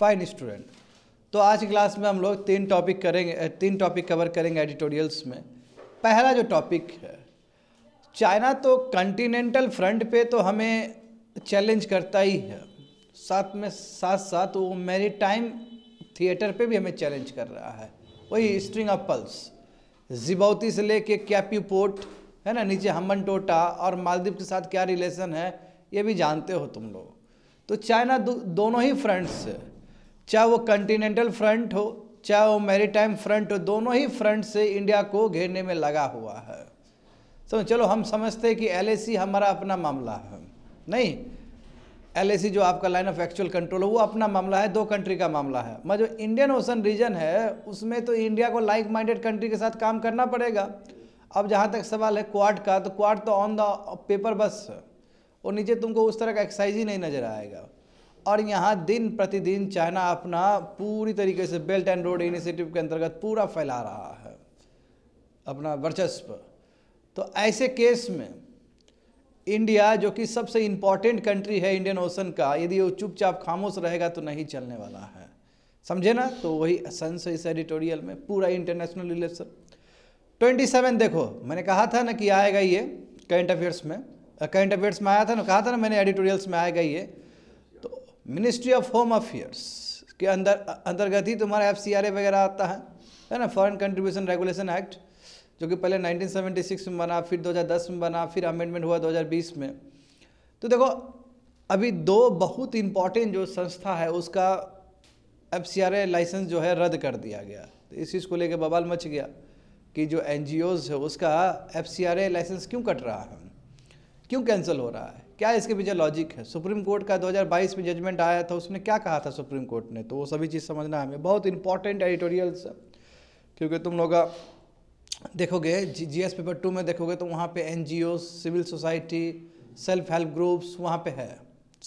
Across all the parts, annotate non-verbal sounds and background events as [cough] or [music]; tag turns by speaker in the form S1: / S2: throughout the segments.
S1: Fine student तो आज की क्लास में हम लोग तीन टॉपिक करेंगे तीन टॉपिक कवर करेंगे एडिटोरियल्स में पहला जो टॉपिक है चाइना तो कंटिनेंटल फ्रंट पे तो हमें चैलेंज करता ही है साथ में साथ साथ वो मेरी टाइम थिएटर पे भी हमें चैलेंज कर रहा है वही स्ट्रिंग ऑफ पल्स जिबौती से लेके कैप्यू पोर्ट है ना नीचे हमन टोटा और मालदीव के साथ क्या रिलेशन है ये भी जानते हो तुम लोग तो चाइना दो, दोनों ही फ्रंट्स से चाहे वो कंटिनेंटल फ्रंट हो चाहे वो मैरीटाइम फ्रंट हो दोनों ही फ्रंट से इंडिया को घेरने में लगा हुआ है तो चलो हम समझते हैं कि एल हमारा अपना मामला है नहीं एल जो आपका लाइन ऑफ एक्चुअल कंट्रोल है वो अपना मामला है दो कंट्री का मामला है मगर जो इंडियन ओशन रीजन है उसमें तो इंडिया को लाइक माइंडेड कंट्री के साथ काम करना पड़ेगा अब जहाँ तक सवाल है क्वाड का तो क्वाड तो ऑन द पेपर बस और नीचे तुमको उस तरह का एक्सरसाइज ही नहीं नज़र आएगा और यहाँ दिन प्रतिदिन चाइना अपना पूरी तरीके से बेल्ट एंड रोड इनिशिएटिव के अंतर्गत पूरा फैला रहा है अपना वर्चस्व तो ऐसे केस में इंडिया जो कि सबसे इम्पॉर्टेंट कंट्री है इंडियन ओशन का यदि वो चुपचाप खामोश रहेगा तो नहीं चलने वाला है समझे ना तो वही सेंस इस एडिटोरियल में पूरा इंटरनेशनल रिलेशन ट्वेंटी सेवन देखो मैंने कहा था ना कि आएगा ये करंट अफेयर्स में करंट अफेयर्स में आया था ना कहा था ना मैंने एडिटोरियल्स में आएगा ये मिनिस्ट्री ऑफ होम अफेयर्स के अंदर अंतर्गत ही तुम्हारा एफ वगैरह आता है है ना फॉरेन कंट्रीब्यूशन रेगुलेशन एक्ट जो कि पहले 1976 में बना फिर 2010 में बना फिर अमेंडमेंट हुआ 2020 में तो देखो अभी दो बहुत इंपॉर्टेंट जो संस्था है उसका एफ लाइसेंस जो है रद्द कर दिया गया तो इस चीज़ को लेकर बवाल मच गया कि जो एन है उसका एफ लाइसेंस क्यों कट रहा है क्यों कैंसिल हो रहा है क्या इसके पीछे लॉजिक है सुप्रीम कोर्ट का 2022 में जजमेंट आया था उसने क्या कहा था सुप्रीम कोर्ट ने तो वो सभी चीज़ समझना हमें बहुत इंपॉर्टेंट एडिटोरियल्स है क्योंकि तुम लोग देखोगे G G S paper two में देखोगे तो वहाँ पे N civil society self help groups वहाँ पे है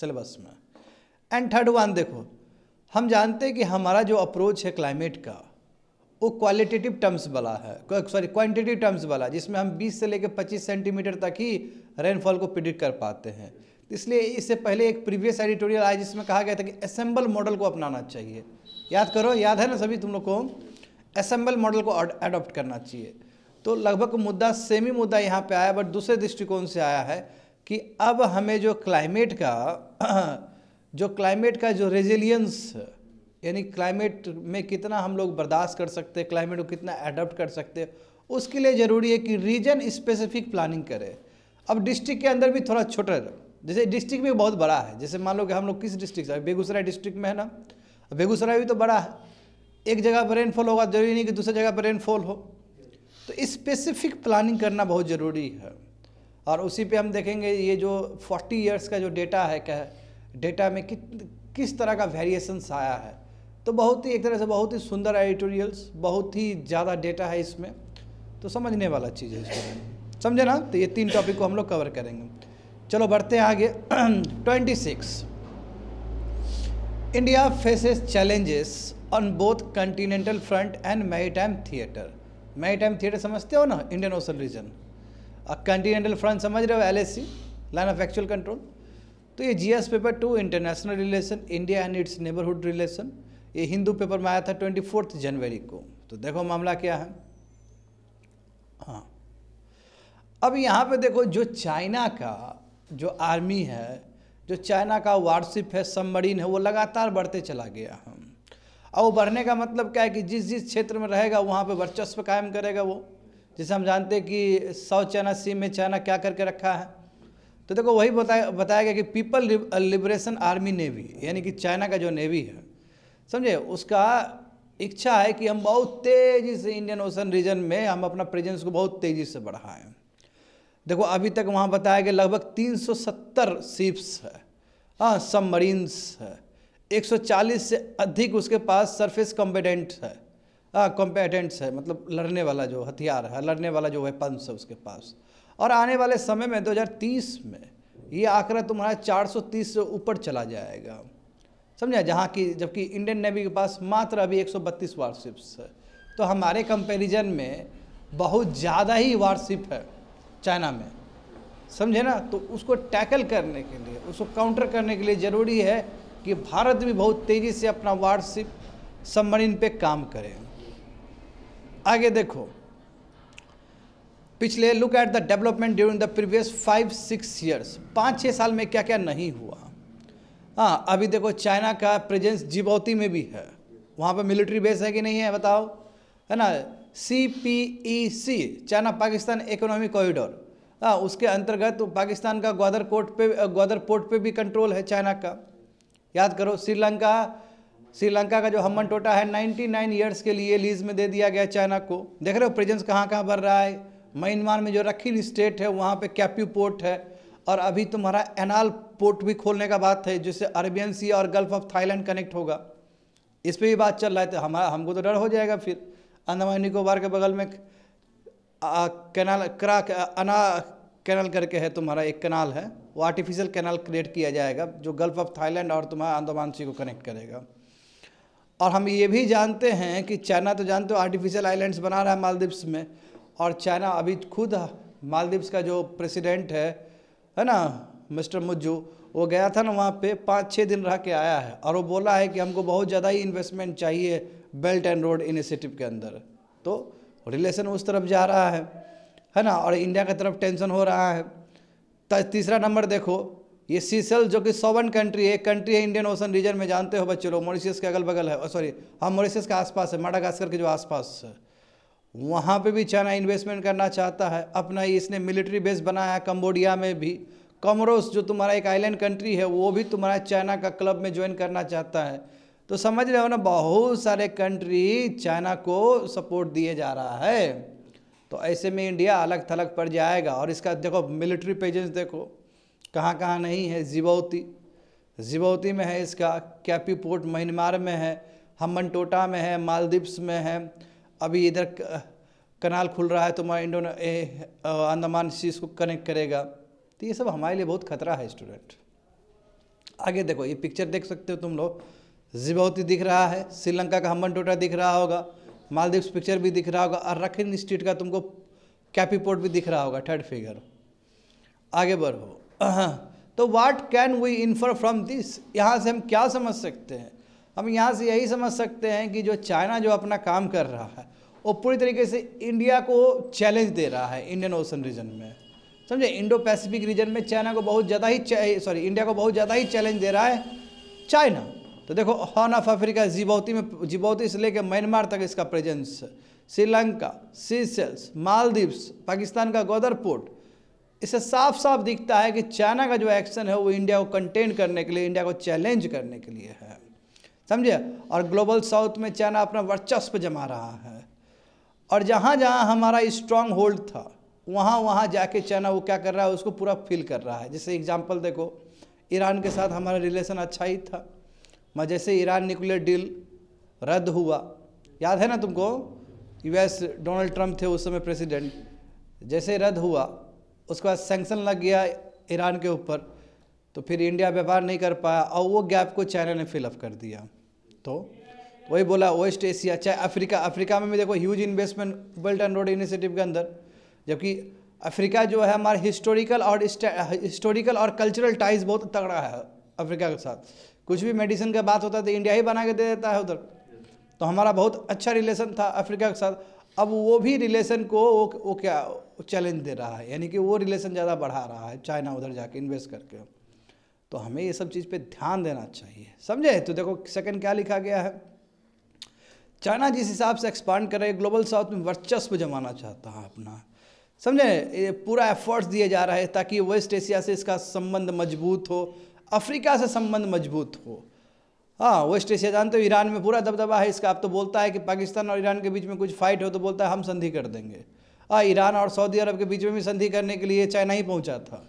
S1: सिलेबस में एंड थर्ड वन देखो हम जानते हैं कि हमारा जो अप्रोच है क्लाइमेट का वो क्वालिटेटिव टर्म्स वाला है सॉरी क्वान्टिटिव टर्म्स वाला जिसमें हम 20 से लेकर 25 सेंटीमीटर तक ही रेनफॉल को प्रिडिक्ट कर पाते हैं इसलिए इससे पहले एक प्रीवियस एडिटोरियल आया जिसमें कहा गया था कि असेंबल मॉडल को अपनाना चाहिए याद करो याद है ना सभी तुम लोग को असेंबल मॉडल को अडॉप्ट करना चाहिए तो लगभग मुद्दा सेम ही मुद्दा यहाँ पे आया बट दूसरे दृष्टिकोण से आया है कि अब हमें जो क्लाइमेट [clears throat] का जो क्लाइमेट का जो रेजिलियंस यानी क्लाइमेट में कितना हम लोग बर्दाश्त कर सकते हैं क्लाइमेट को कितना अडोप्ट कर सकते हैं उसके लिए ज़रूरी है कि रीजन स्पेसिफिक प्लानिंग करें अब डिस्ट्रिक्ट के अंदर भी थोड़ा छोटा जैसे डिस्ट्रिक्ट भी बहुत बड़ा है जैसे मान लो कि हम लोग किस डिस्ट्रिक्ट से बेगूसराय डिस्ट्रिक्ट में है ना बेगूसराय भी तो बड़ा है एक जगह पर रेनफॉल होगा जरूरी नहीं कि दूसरी जगह पर रेनफॉल हो तो स्पेसिफिक प्लानिंग करना बहुत ज़रूरी है और उसी पे हम देखेंगे ये जो 40 इयर्स का जो डेटा है क्या डेटा में कि, किस तरह का वेरिएशंस आया है तो बहुत ही एक तरह से बहुत ही सुंदर एडिटोरियल्स बहुत ही ज़्यादा डेटा है इसमें तो समझने वाला चीज़ है इसमें समझे ना तो ये तीन टॉपिक को हम लोग कवर करेंगे चलो बढ़ते हैं आगे twenty six India faces challenges on both continental front and maritime theatre maritime theatre समझते हो ना इंडियन ओशन रीजन और कंटिनेंटल फ्रंट समझ रहे हो L line of actual control तो ये GS paper two international relation India and its neighbourhood relation ये हिंदू पेपर में आया था ट्वेंटी फोर्थ जनवरी को तो देखो मामला क्या है हाँ अब यहाँ पे देखो जो चाइना का जो आर्मी है जो चाइना का वारशिप है सबमरीन है वो लगातार बढ़ते चला गया है और वो बढ़ने का मतलब क्या है कि जिस जिस क्षेत्र में रहेगा वहाँ पे वर्चस्व कायम करेगा वो जैसे हम जानते हैं कि साउथ चाइना सी में चाइना क्या करके रखा है तो देखो वही बताया बताया गया कि पीपल लिबरेशन आर्मी नेवी यानी कि चाइना का जो नेवी है समझे उसका इच्छा है कि हम बहुत तेज़ी से इंडियन ओशन रीजन में हम अपना प्रेजेंस को बहुत तेज़ी से बढ़ाएं देखो अभी तक वहाँ बताया गया लगभग 370 शिप्स है हाँ सब मरीन्स है 140 से अधिक उसके पास सरफेस कॉम्पिटेंट है हाँ कॉम्पिटेंट्स है मतलब लड़ने वाला जो हथियार है लड़ने वाला जो वेपन्स है उसके पास और आने वाले समय में 2030 में ये आंकड़ा तुम्हारा 430 से ऊपर चला जाएगा समझा जहाँ की जबकि इंडियन नेवी के पास मात्र अभी 132 वारशिप्स है तो हमारे कंपैरिजन में बहुत ज़्यादा ही वारशिप है चाइना में समझे ना तो उसको टैकल करने के लिए उसको काउंटर करने के लिए ज़रूरी है कि भारत भी बहुत तेज़ी से अपना वारशिप सबमरीन पे काम करे आगे देखो पिछले look at the development during the previous five six years पाँच छः साल में क्या क्या नहीं हुआ हाँ अभी देखो चाइना का प्रेजेंस जिबौती में भी है वहाँ पर मिलिट्री बेस है कि नहीं है बताओ है ना C P E C China Pakistan economic corridor हाँ उसके अंतर्गत तो पाकिस्तान का ग्वादर कोर्ट पे ग्वादर पोर्ट पे भी कंट्रोल है चाइना का याद करो श्रीलंका श्रीलंका का जो हमन टोटा है 99 ईयर्स के लिए लीज में दे दिया गया चाइना को देख रहे हो प्रेजेंस कहाँ कहाँ बढ़ रहा है म्यांमार में जो रखीन स्टेट है वहाँ पे कैप्यू पोर्ट है और अभी तुम्हारा एनाल पोर्ट भी खोलने का बात है जिससे अरेबियन सी और गल्फ ऑफ थाईलैंड कनेक्ट होगा इस पर भी बात चल रहा है तो हमारा हमको तो डर हो जाएगा फिर अंडमान निकोबार के बगल में कैनाल करा अना कैनल करके है तुम्हारा एक कैनाल है वो आर्टिफिशियल कैनाल क्रिएट किया जाएगा जो गल्फ ऑफ थाईलैंड और तुम्हारा अंडमान सी को कनेक्ट करेगा और हम ये भी जानते हैं कि चाइना तो जानते हो आर्टिफिशियल आइलैंड्स बना रहा है मालदीव्स में और चाइना अभी खुद मालदीव्स का जो प्रेसिडेंट है है ना मिस्टर मुज्जू वो गया था ना वहाँ पे पाँच छः दिन रह के आया है और वो बोला है कि हमको बहुत ज़्यादा ही इन्वेस्टमेंट चाहिए बेल्ट एंड रोड इनिशिएटिव के अंदर तो रिलेशन उस तरफ जा रहा है है ना और इंडिया की तरफ टेंशन हो रहा है तीसरा नंबर देखो ये सीसल जो कि सॉवन कंट्री है कंट्री है इंडियन ओशन रीजन में जानते हो बच्चे लोग मॉरिशियस के अगल बगल है सॉरी हम मॉरिशियस के आसपास है माडागास्कर के जो आसपास है वहाँ पे भी चाइना इन्वेस्टमेंट करना चाहता है अपना ही इसने मिलिट्री बेस बनाया कम्बोडिया में भी कॉमरोस जो तुम्हारा एक आइलैंड कंट्री है वो भी तुम्हारा चाइना का क्लब में ज्वाइन करना चाहता है तो समझ रहे हो ना बहुत सारे कंट्री चाइना को सपोर्ट दिए जा रहा है तो ऐसे में इंडिया अलग थलग पड़ जाएगा और इसका देखो मिलिट्री प्रेजेंस देखो कहाँ कहाँ नहीं है जिबौती जिबौती में है इसका कैपी पोर्ट म्यांमार में है हमन टोटा में है मालदीव्स में है अभी इधर कनाल खुल रहा है तो मैं इंडोन अंदमान से इसको कनेक्ट करेगा तो ये सब हमारे लिए बहुत खतरा है स्टूडेंट आगे देखो ये पिक्चर देख सकते हो तुम लोग जिबौती दिख रहा है श्रीलंका का हम्बन टोटा दिख रहा होगा मालदीव्स पिक्चर भी दिख रहा होगा और रखिन स्ट्रीट का तुमको कैपीपोर्ट भी दिख रहा होगा थर्ड फिगर आगे बढ़ो [clears throat] तो what can we infer from this यहाँ से हम क्या समझ सकते हैं हम यहाँ से यही समझ सकते हैं कि जो चाइना जो अपना काम कर रहा है वो पूरी तरीके से इंडिया को चैलेंज दे रहा है इंडियन ओशन रीजन में समझे इंडो पैसिफिक रीजन में चाइना को बहुत ज़्यादा ही सॉरी इंडिया को बहुत ज़्यादा ही चैलेंज दे रहा है चाइना तो देखो हॉर्न ऑफ अफ्रीका जिबौती में जिबौती से लेकर म्यांमार तक इसका प्रेजेंस श्रीलंका सीसेल्स मालदीव्स पाकिस्तान का गोदर पोर्ट इससे साफ साफ दिखता है कि चाइना का जो एक्शन है वो इंडिया को कंटेन करने के लिए इंडिया को चैलेंज करने के लिए है समझे और ग्लोबल साउथ में चाइना अपना वर्चस्व जमा रहा है और जहाँ जहाँ हमारा स्ट्रांग होल्ड था वहाँ वहाँ जाके चाइना वो क्या कर रहा है उसको पूरा फील कर रहा है जैसे एग्जाम्पल देखो ईरान के साथ हमारा रिलेशन अच्छा ही था मैं जैसे ईरान न्यूक्लियर डील रद्द हुआ याद है ना तुमको यूएस डोनाल्ड ट्रंप थे उस समय प्रेसिडेंट जैसे रद्द हुआ उसके बाद सेंक्शन लग गया ईरान के ऊपर तो फिर इंडिया व्यापार नहीं कर पाया और वो गैप को चाइना ने फिलअप कर दिया तो वही बोला वेस्ट एशिया चाहे अफ्रीका अफ्रीका में भी देखो huge investment belt and road initiative के अंदर जबकि अफ्रीका जो है हमारा हिस्टोरिकल और हिस्टोरिकल और कल्चरल टाइज बहुत तगड़ा है अफ्रीका के साथ कुछ भी मेडिसिन का बात होता है तो इंडिया ही बना के दे देता है उधर तो हमारा बहुत अच्छा रिलेशन था अफ्रीका के साथ अब वो भी रिलेशन को वो, वो क्या चैलेंज दे रहा है यानी कि वो रिलेशन ज़्यादा बढ़ा रहा है चाइना उधर जाके इन्वेस्ट करके तो हमें ये सब चीज़ पे ध्यान देना चाहिए समझे तो देखो सेकंड क्या लिखा गया है चाइना जिस हिसाब से एक्सपांड कर रहे ग्लोबल साउथ में वर्चस्व जमाना चाहता है अपना समझे पूरा एफर्ट्स दिए जा रहा है ताकि वेस्ट एशिया से इसका संबंध मजबूत हो अफ्रीका से संबंध मजबूत हो हाँ वेस्ट एशिया जानते हो ईरान में पूरा दबदबा है इसका आप तो बोलता है कि पाकिस्तान और ईरान के बीच में कुछ फाइट हो तो बोलता है हम संधि कर देंगे हाँ ईरान और सऊदी अरब के बीच में भी संधि करने के लिए चाइना ही पहुँचा था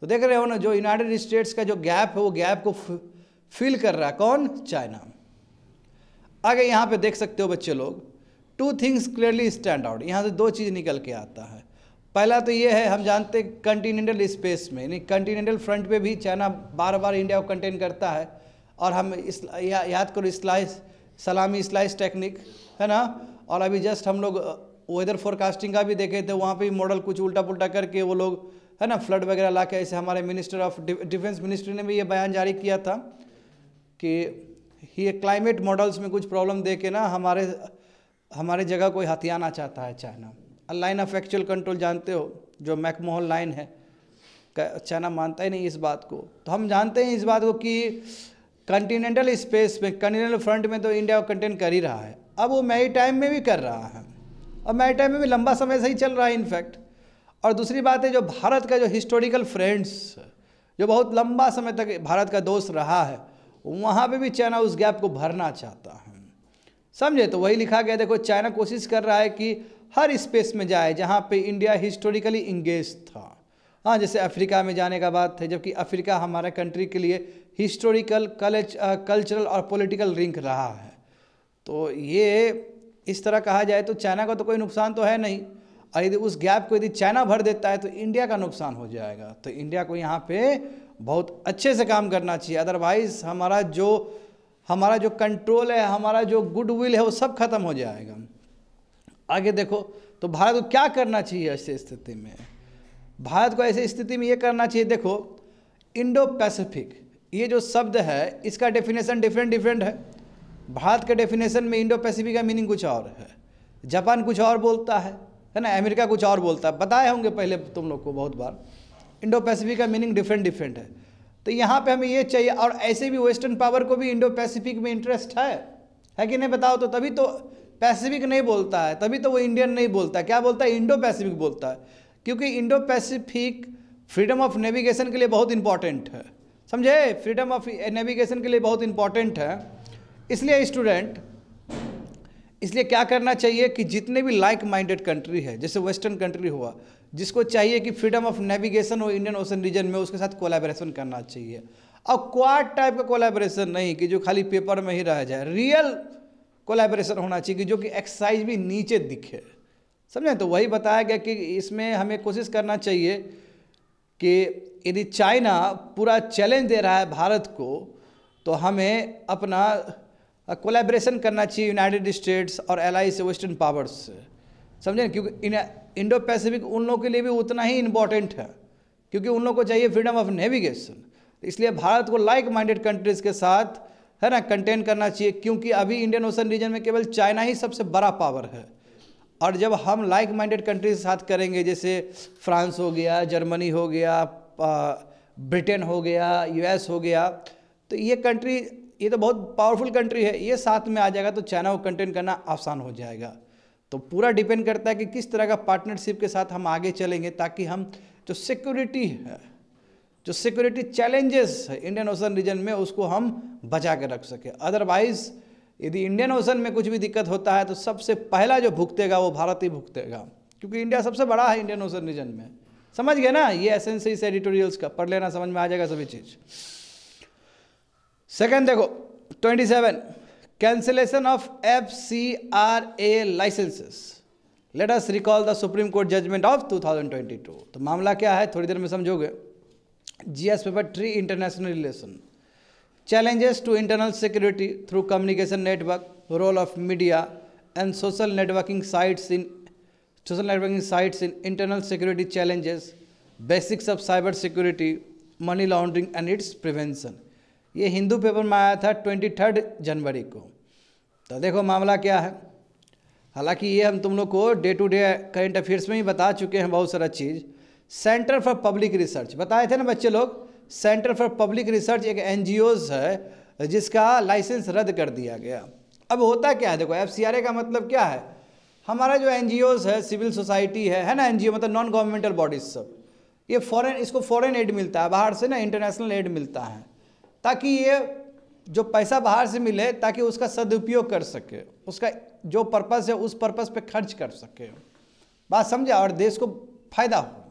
S1: तो देख रहे हो ना जो यूनाइटेड स्टेट्स का जो गैप है वो गैप को फिल कर रहा है कौन चाइना आगे यहाँ पे देख सकते हो बच्चे लोग two things clearly stand out यहाँ से दो चीज़ निकल के आता है पहला तो ये है हम जानते हैं कंटिनेंटल स्पेस में यानी कंटिनेंटल फ्रंट पे भी चाइना बार बार इंडिया को कंटेन करता है और हम इस या, याद करो स्लाइस सलामी स्लाइस टेक्निक है ना और अभी जस्ट हम लोग वेदर फोरकास्टिंग का भी देखे थे वहाँ पे मॉडल कुछ उल्टा पुल्टा करके वो लोग है ना फ्लड वगैरह ला के ऐसे हमारे मिनिस्टर ऑफ डिफेंस मिनिस्ट्री ने भी ये बयान जारी किया था कि ये क्लाइमेट मॉडल्स में कुछ प्रॉब्लम दे के ना हमारे हमारे जगह कोई हथियाना चाहता है China line of actual control जानते हो जो मैकमोहन लाइन है चाइना अच्छा मानता ही नहीं इस बात को तो हम जानते हैं इस बात को कि कंटिनेंटल स्पेस में कंटिनेंटल फ्रंट में तो इंडिया को कंटेन कर ही रहा है अब वो मेरी टाइम में भी कर रहा है और मेरी टाइम में भी लंबा समय से ही चल रहा है इनफैक्ट और दूसरी बात है जो भारत का जो हिस्टोरिकल फ्रेंड्स जो बहुत लंबा समय तक भारत का दोस्त रहा है वहाँ पे भी चाइना उस गैप को भरना चाहता है समझे तो वही लिखा गया देखो चाइना कोशिश कर रहा है कि हर स्पेस में जाए जहाँ पे इंडिया हिस्टोरिकली इंगेज था हाँ जैसे अफ्रीका में जाने का बात है जबकि अफ्रीका हमारा कंट्री के लिए हिस्टोरिकल कलेज कल्चरल और पॉलिटिकल रिंक रहा है तो ये इस तरह कहा जाए तो चाइना का तो कोई नुकसान तो है नहीं और यदि उस गैप को यदि चाइना भर देता है तो इंडिया का नुकसान हो जाएगा तो इंडिया को यहाँ पर बहुत अच्छे से काम करना चाहिए अदरवाइज हमारा जो हमारा जो कंट्रोल है हमारा जो गुडविल है वो सब खत्म हो जाएगा आगे देखो तो भारत को क्या करना चाहिए ऐसी स्थिति में भारत को ऐसी स्थिति में ये करना चाहिए देखो इंडो पैसिफिक ये जो शब्द है इसका डेफिनेशन डिफरेंट डिफरेंट है भारत के डेफिनेशन में इंडो पैसिफिक का मीनिंग कुछ और है जापान कुछ और बोलता है है ना अमेरिका कुछ और बोलता है बताए होंगे पहले तुम लोग को बहुत बार इंडो पैसिफिक का मीनिंग डिफरेंट डिफरेंट है तो यहाँ पे हमें ये चाहिए और ऐसे भी वेस्टर्न पावर को भी इंडो पैसिफिक में इंटरेस्ट है है कि नहीं बताओ तो तभी तो पैसिफिक नहीं बोलता है तभी तो वो इंडियन नहीं बोलता है। क्या बोलता है इंडो पैसिफिक बोलता है क्योंकि Indo Pacific freedom of navigation के लिए बहुत इंपॉर्टेंट है समझे फ्रीडम ऑफ नेविगेशन के लिए बहुत इंपॉर्टेंट है इसलिए स्टूडेंट इसलिए क्या करना चाहिए कि जितने भी लाइक माइंडेड कंट्री है जैसे वेस्टर्न कंट्री हुआ जिसको चाहिए कि फ्रीडम ऑफ नेविगेशन हो इंडियन ओशन रीजन में उसके साथ कोलैबोरेशन करना चाहिए और क्वाड टाइप का कोलैबोरेशन नहीं कि जो खाली पेपर में ही रह जाए रियल कोलैबोरेशन होना चाहिए कि जो कि एक्सरसाइज भी नीचे दिखे समझें तो वही बताया गया कि इसमें हमें कोशिश करना चाहिए कि यदि चाइना पूरा चैलेंज दे रहा है भारत को तो हमें अपना कोलैबोरेशन करना चाहिए यूनाइटेड स्टेट्स और एल से वेस्टर्न पावर्स से समझे क्योंकि इंडो पैसिफिक उन लोगों के लिए भी उतना ही इम्पॉर्टेंट है क्योंकि उन लोगों को चाहिए फ्रीडम ऑफ नेविगेशन इसलिए भारत को लाइक माइंडेड कंट्रीज़ के साथ है ना कंटेन करना चाहिए क्योंकि अभी इंडियन ओशन रीजन में केवल चाइना ही सबसे बड़ा पावर है और जब हम लाइक माइंडेड कंट्रीज के साथ करेंगे जैसे फ्रांस हो गया जर्मनी हो गया ब्रिटेन हो गया यूएस हो गया तो ये कंट्री ये तो बहुत पावरफुल कंट्री है ये साथ में आ जाएगा तो चाइना को कंटेन करना आसान हो जाएगा तो पूरा डिपेंड करता है कि किस तरह का पार्टनरशिप के साथ हम आगे चलेंगे ताकि हम जो सिक्योरिटी है जो सिक्योरिटी चैलेंजेस है इंडियन ओशन रीजन में उसको हम बचा के रख सकें अदरवाइज़ यदि इंडियन ओशन में कुछ भी दिक्कत होता है तो सबसे पहला जो भुगतेगा वो भारत ही भुगतेगा क्योंकि इंडिया सबसे बड़ा है इंडियन ओशन रीजन में समझ गए ना ये एसेंस इस एडिटोरियल्स का पढ़ लेना समझ में आ जाएगा सभी चीज़ सेकेंड देखो twenty seven cancellation of F C R A licences let us recall the Supreme Court judgment of 2022 तो मामला क्या है थोड़ी देर में समझोगे G S paper three international relation challenges to internal security through communication network role of media and social networking sites in social networking sites in internal security challenges basics of cyber security money laundering and its prevention ये Hindu paper में आया था twenty third जनवरी को तो देखो मामला क्या है हालांकि ये हम तुम लोग को day to day current affairs में ही बता चुके हैं बहुत सारा चीज़ सेंटर फॉर पब्लिक रिसर्च बताए थे ना बच्चे लोग सेंटर फॉर पब्लिक रिसर्च एक एन है जिसका लाइसेंस रद्द कर दिया गया अब होता क्या है देखो एफ का मतलब क्या है हमारा जो एन है सिविल सोसाइटी है है ना एन मतलब नॉन गवर्नमेंटल बॉडीज सब ये फॉरेन इसको फॉरेन एड मिलता है बाहर से ना इंटरनेशनल एड मिलता है ताकि ये जो पैसा बाहर से मिले ताकि उसका सदुपयोग कर सके उसका जो पर्पस है उस पर्पस पे खर्च कर सके बात समझा और देश को फायदा हो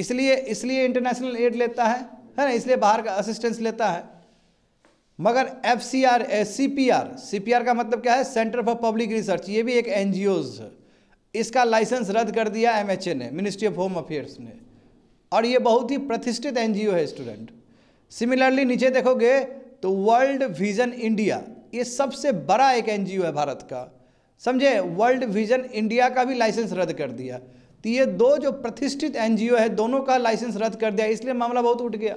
S1: इसलिए इसलिए इंटरनेशनल एड लेता है है ना इसलिए बाहर का असिस्टेंस लेता है मगर F C R C P R C P R का मतलब क्या है सेंटर फॉर पब्लिक रिसर्च ये भी एक एन जी ओज इसका लाइसेंस रद्द कर दिया एम एच ए ने मिनिस्ट्री ऑफ होम अफेयर्स ने और ये बहुत ही प्रतिष्ठित एन जी ओ है स्टूडेंट सिमिलरली नीचे देखोगे तो वर्ल्ड विजन इंडिया ये सबसे बड़ा एक एन जी ओ है भारत का समझे वर्ल्ड विजन इंडिया का भी लाइसेंस रद्द कर दिया तो ये दो जो प्रतिष्ठित एनजीओ है दोनों का लाइसेंस रद्द कर दिया इसलिए मामला बहुत उठ गया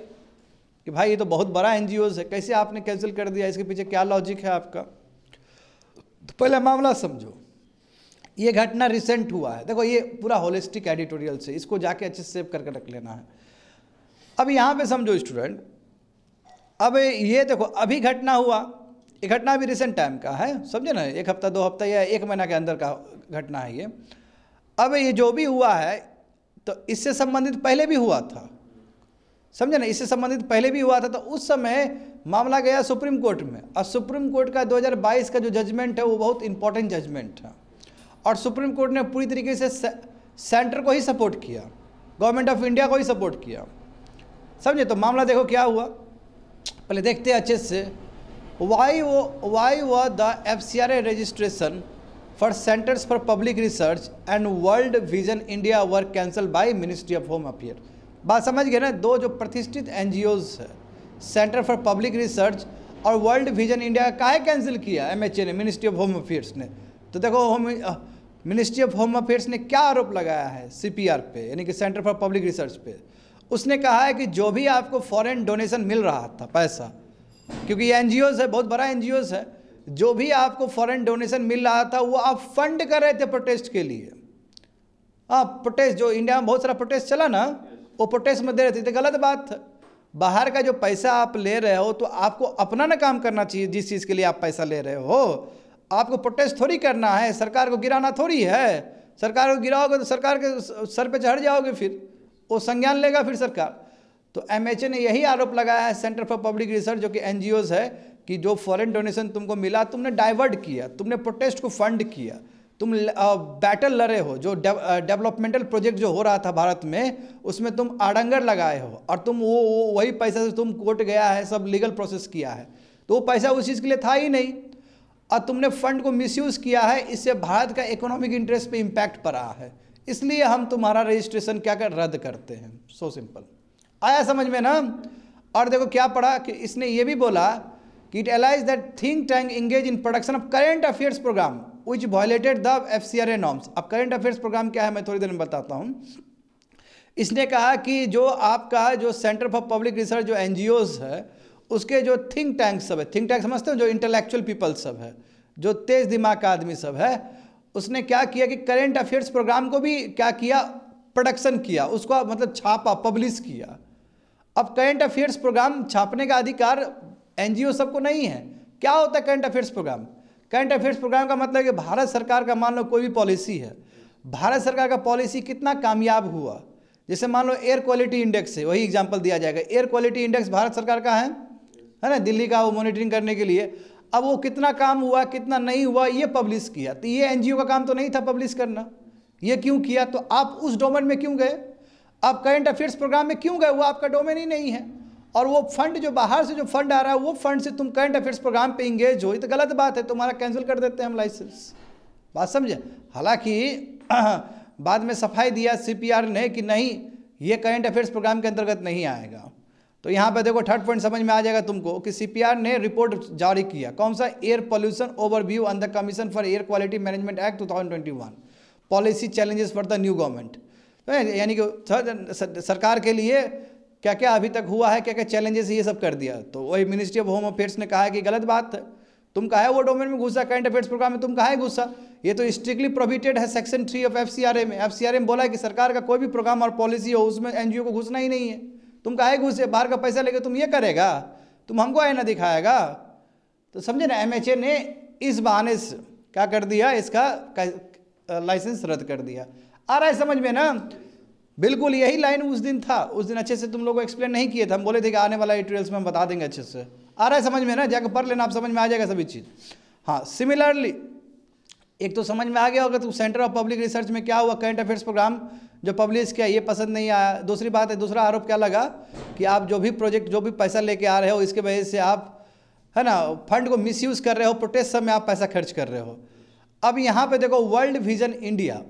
S1: कि भाई ये तो बहुत बड़ा एन है कैसे आपने कैंसिल कर दिया इसके पीछे क्या लॉजिक है आपका तो पहले मामला समझो ये घटना रिसेंट हुआ है देखो ये पूरा होलिस्टिक एडिटोरियल से इसको जाके अच्छे सेव करके रख लेना है अब यहाँ पे समझो स्टूडेंट अब ये देखो अभी घटना हुआ ये घटना अभी रिसेंट टाइम का है समझे ना एक हफ्ता दो हफ्ता या एक महीना के अंदर का घटना है ये अब ये जो भी हुआ है तो इससे संबंधित पहले भी हुआ था समझे ना इससे संबंधित पहले भी हुआ था तो उस समय मामला गया सुप्रीम कोर्ट में और सुप्रीम कोर्ट का 2022 का जो जजमेंट है वो बहुत इंपॉर्टेंट जजमेंट है और सुप्रीम कोर्ट ने पूरी तरीके से सेंटर को ही सपोर्ट किया गवर्नमेंट ऑफ इंडिया को ही सपोर्ट किया समझे तो मामला देखो क्या हुआ पहले देखते हैं अच्छे से वाई वो वाई व the F registration for centres for public research and world vision India work cancel by ministry of home affair बात समझ गए ना दो जो प्रतिष्ठित एन जी है सेंटर फॉर पब्लिक रिसर्च और वर्ल्ड विजन इंडिया का है कैंसिल किया एम एच ए ने मिनिस्ट्री ऑफ होम अफेयर्स ने तो देखो home ministry of home affairs ने क्या आरोप लगाया है सी पी आर पे यानी कि सेंटर फॉर पब्लिक रिसर्च पे उसने कहा है कि जो भी आपको फॉरेन डोनेशन मिल रहा था पैसा क्योंकि ये एन है बहुत बड़ा एन जी ओज है जो भी आपको फॉरेन डोनेशन मिल रहा था वो आप फंड कर रहे थे प्रोटेस्ट के लिए हाँ प्रोटेस्ट जो इंडिया में बहुत सारा प्रोटेस्ट चला ना वो प्रोटेस्ट में दे रहे थे तो गलत बात बाहर का जो पैसा आप ले रहे हो तो आपको अपना ना काम करना चाहिए जिस चीज़ के लिए आप पैसा ले रहे हो आपको प्रोटेस्ट थोड़ी करना है सरकार को गिराना थोड़ी है सरकार को गिराओगे तो सरकार के सर पर चढ़ जाओगे फिर वो संज्ञान लेगा फिर सरकार तो एम ने यही आरोप लगाया है सेंटर फॉर पब्लिक रिसर्च जो कि एनजीओज है कि जो फॉरेन डोनेशन तुमको मिला तुमने डाइवर्ट किया तुमने प्रोटेस्ट को फंड किया तुम बैटल लड़े हो जो डेवलपमेंटल प्रोजेक्ट जो हो रहा था भारत में उसमें तुम आडंगर लगाए हो और तुम वो, वो वही पैसा से तुम कोर्ट गया है सब लीगल प्रोसेस किया है तो वो पैसा उस चीज़ के लिए था ही नहीं और तुमने फंड को मिसयूज़ किया है इससे भारत का इकोनॉमिक इंटरेस्ट पे इम्पैक्ट पड़ा है इसलिए हम तुम्हारा रजिस्ट्रेशन क्या कर रद्द करते हैं सो so सिंपल आया समझ में ना और देखो क्या पड़ा कि इसने ये भी बोला it alleges think tank engage in production of current affairs programme which affairs the F C R A norms अब करेंट अफेयर्स प्रोग्राम क्या है मैं थोड़ी देर में बताता हूँ इसने कहा कि जो आपका जो सेंटर फॉर पब्लिक रिसर्च जो एन जी ओज है उसके जो थिंक टैंक सब है थिंक टैंक समझते हो जो इंटेलेक्चुअल पीपल सब है जो तेज दिमाग का आदमी सब है उसने क्या किया कि करेंट अफेयर्स प्रोग्राम को भी क्या किया प्रोडक्शन किया उसको मतलब छापा पब्लिश किया अब करेंट अफेयर्स प्रोग्राम छापने का अधिकार एनजीओ सबको नहीं है क्या होता है current affairs programme current affairs programme का मतलब कि भारत सरकार का मान लो कोई भी पॉलिसी है भारत सरकार का पॉलिसी कितना कामयाब हुआ जैसे मान लो एयर क्वालिटी इंडेक्स है वही एग्जाम्पल दिया जाएगा एयर क्वालिटी इंडेक्स भारत सरकार का है है ना दिल्ली का वो मॉनिटरिंग करने के लिए अब वो कितना काम हुआ कितना नहीं हुआ ये पब्लिश किया तो ये एनजीओ का काम तो नहीं था पब्लिश करना ये क्यों किया तो आप उस डोमेन में क्यों गए आप करंट अफेयर्स प्रोग्राम में क्यों गए वो आपका डोमेन ही नहीं है और वो फंड जो बाहर से जो फंड आ रहा है वो फंड से तुम करंट अफेयर्स प्रोग्राम पे इंगेज हो ये तो गलत बात है तुम्हारा कैंसिल कर देते हैं हम लाइसेंस बात समझे हालांकि [clears throat] बाद में सफाई दिया सीपीआर ने कि नहीं ये करंट अफेयर्स प्रोग्राम के अंतर्गत नहीं आएगा तो यहाँ पे देखो थर्ड पॉइंट समझ में आ जाएगा तुमको कि सी ने रिपोर्ट जारी किया कौन सा air pollution overview on the commission for air quality management act to policy challenges for the new government यानी कि सरकार के लिए क्या क्या अभी तक हुआ है क्या क्या चैलेंजेस ये सब कर दिया तो वही मिनिस्ट्री ऑफ होम अफेयर्स ने कहा है कि गलत बात है तुम कहा है वो डोमेन में घुसा करंट अफेयर्स प्रोग्राम में तुम कहा है घुसा ये तो स्ट्रिक्टली प्रोहिबिटेड है सेक्शन थ्री ऑफ एफ में एफ में बोला है कि सरकार का कोई भी प्रोग्राम और पॉलिसी हो उसमें एन को घुसना ही नहीं है तुम कहा घुसे बाहर का पैसा लेके तुम ये करेगा तुम हमको आईना दिखाएगा तो समझे ना एम ने इस बहाने से क्या कर दिया इसका लाइसेंस रद्द कर दिया आ रहा है समझ में ना बिल्कुल यही लाइन उस दिन था उस दिन अच्छे से तुम लोग को एक्सप्लेन नहीं किए थे हम बोले थे कि आने वाला एट्रियल्स में हम बता देंगे अच्छे से आ रहा है समझ में ना जाकर पढ़ लेना आप समझ में आ जाएगा सभी चीज़ हाँ सिमिलरली एक तो समझ में आ गया होगा तो सेंटर ऑफ पब्लिक रिसर्च में क्या हुआ करंट अफेयर्स प्रोग्राम जो पब्लिश किया ये पसंद नहीं आया दूसरी बात है दूसरा आरोप क्या लगा कि आप जो भी प्रोजेक्ट जो भी पैसा लेके आ रहे हो इसके वजह से आप है ना फंड को मिसयूज़ कर रहे हो प्रोटेस्ट सब में आप पैसा खर्च कर रहे हो अब यहाँ पे देखो वर्ल्ड विजन इंडिया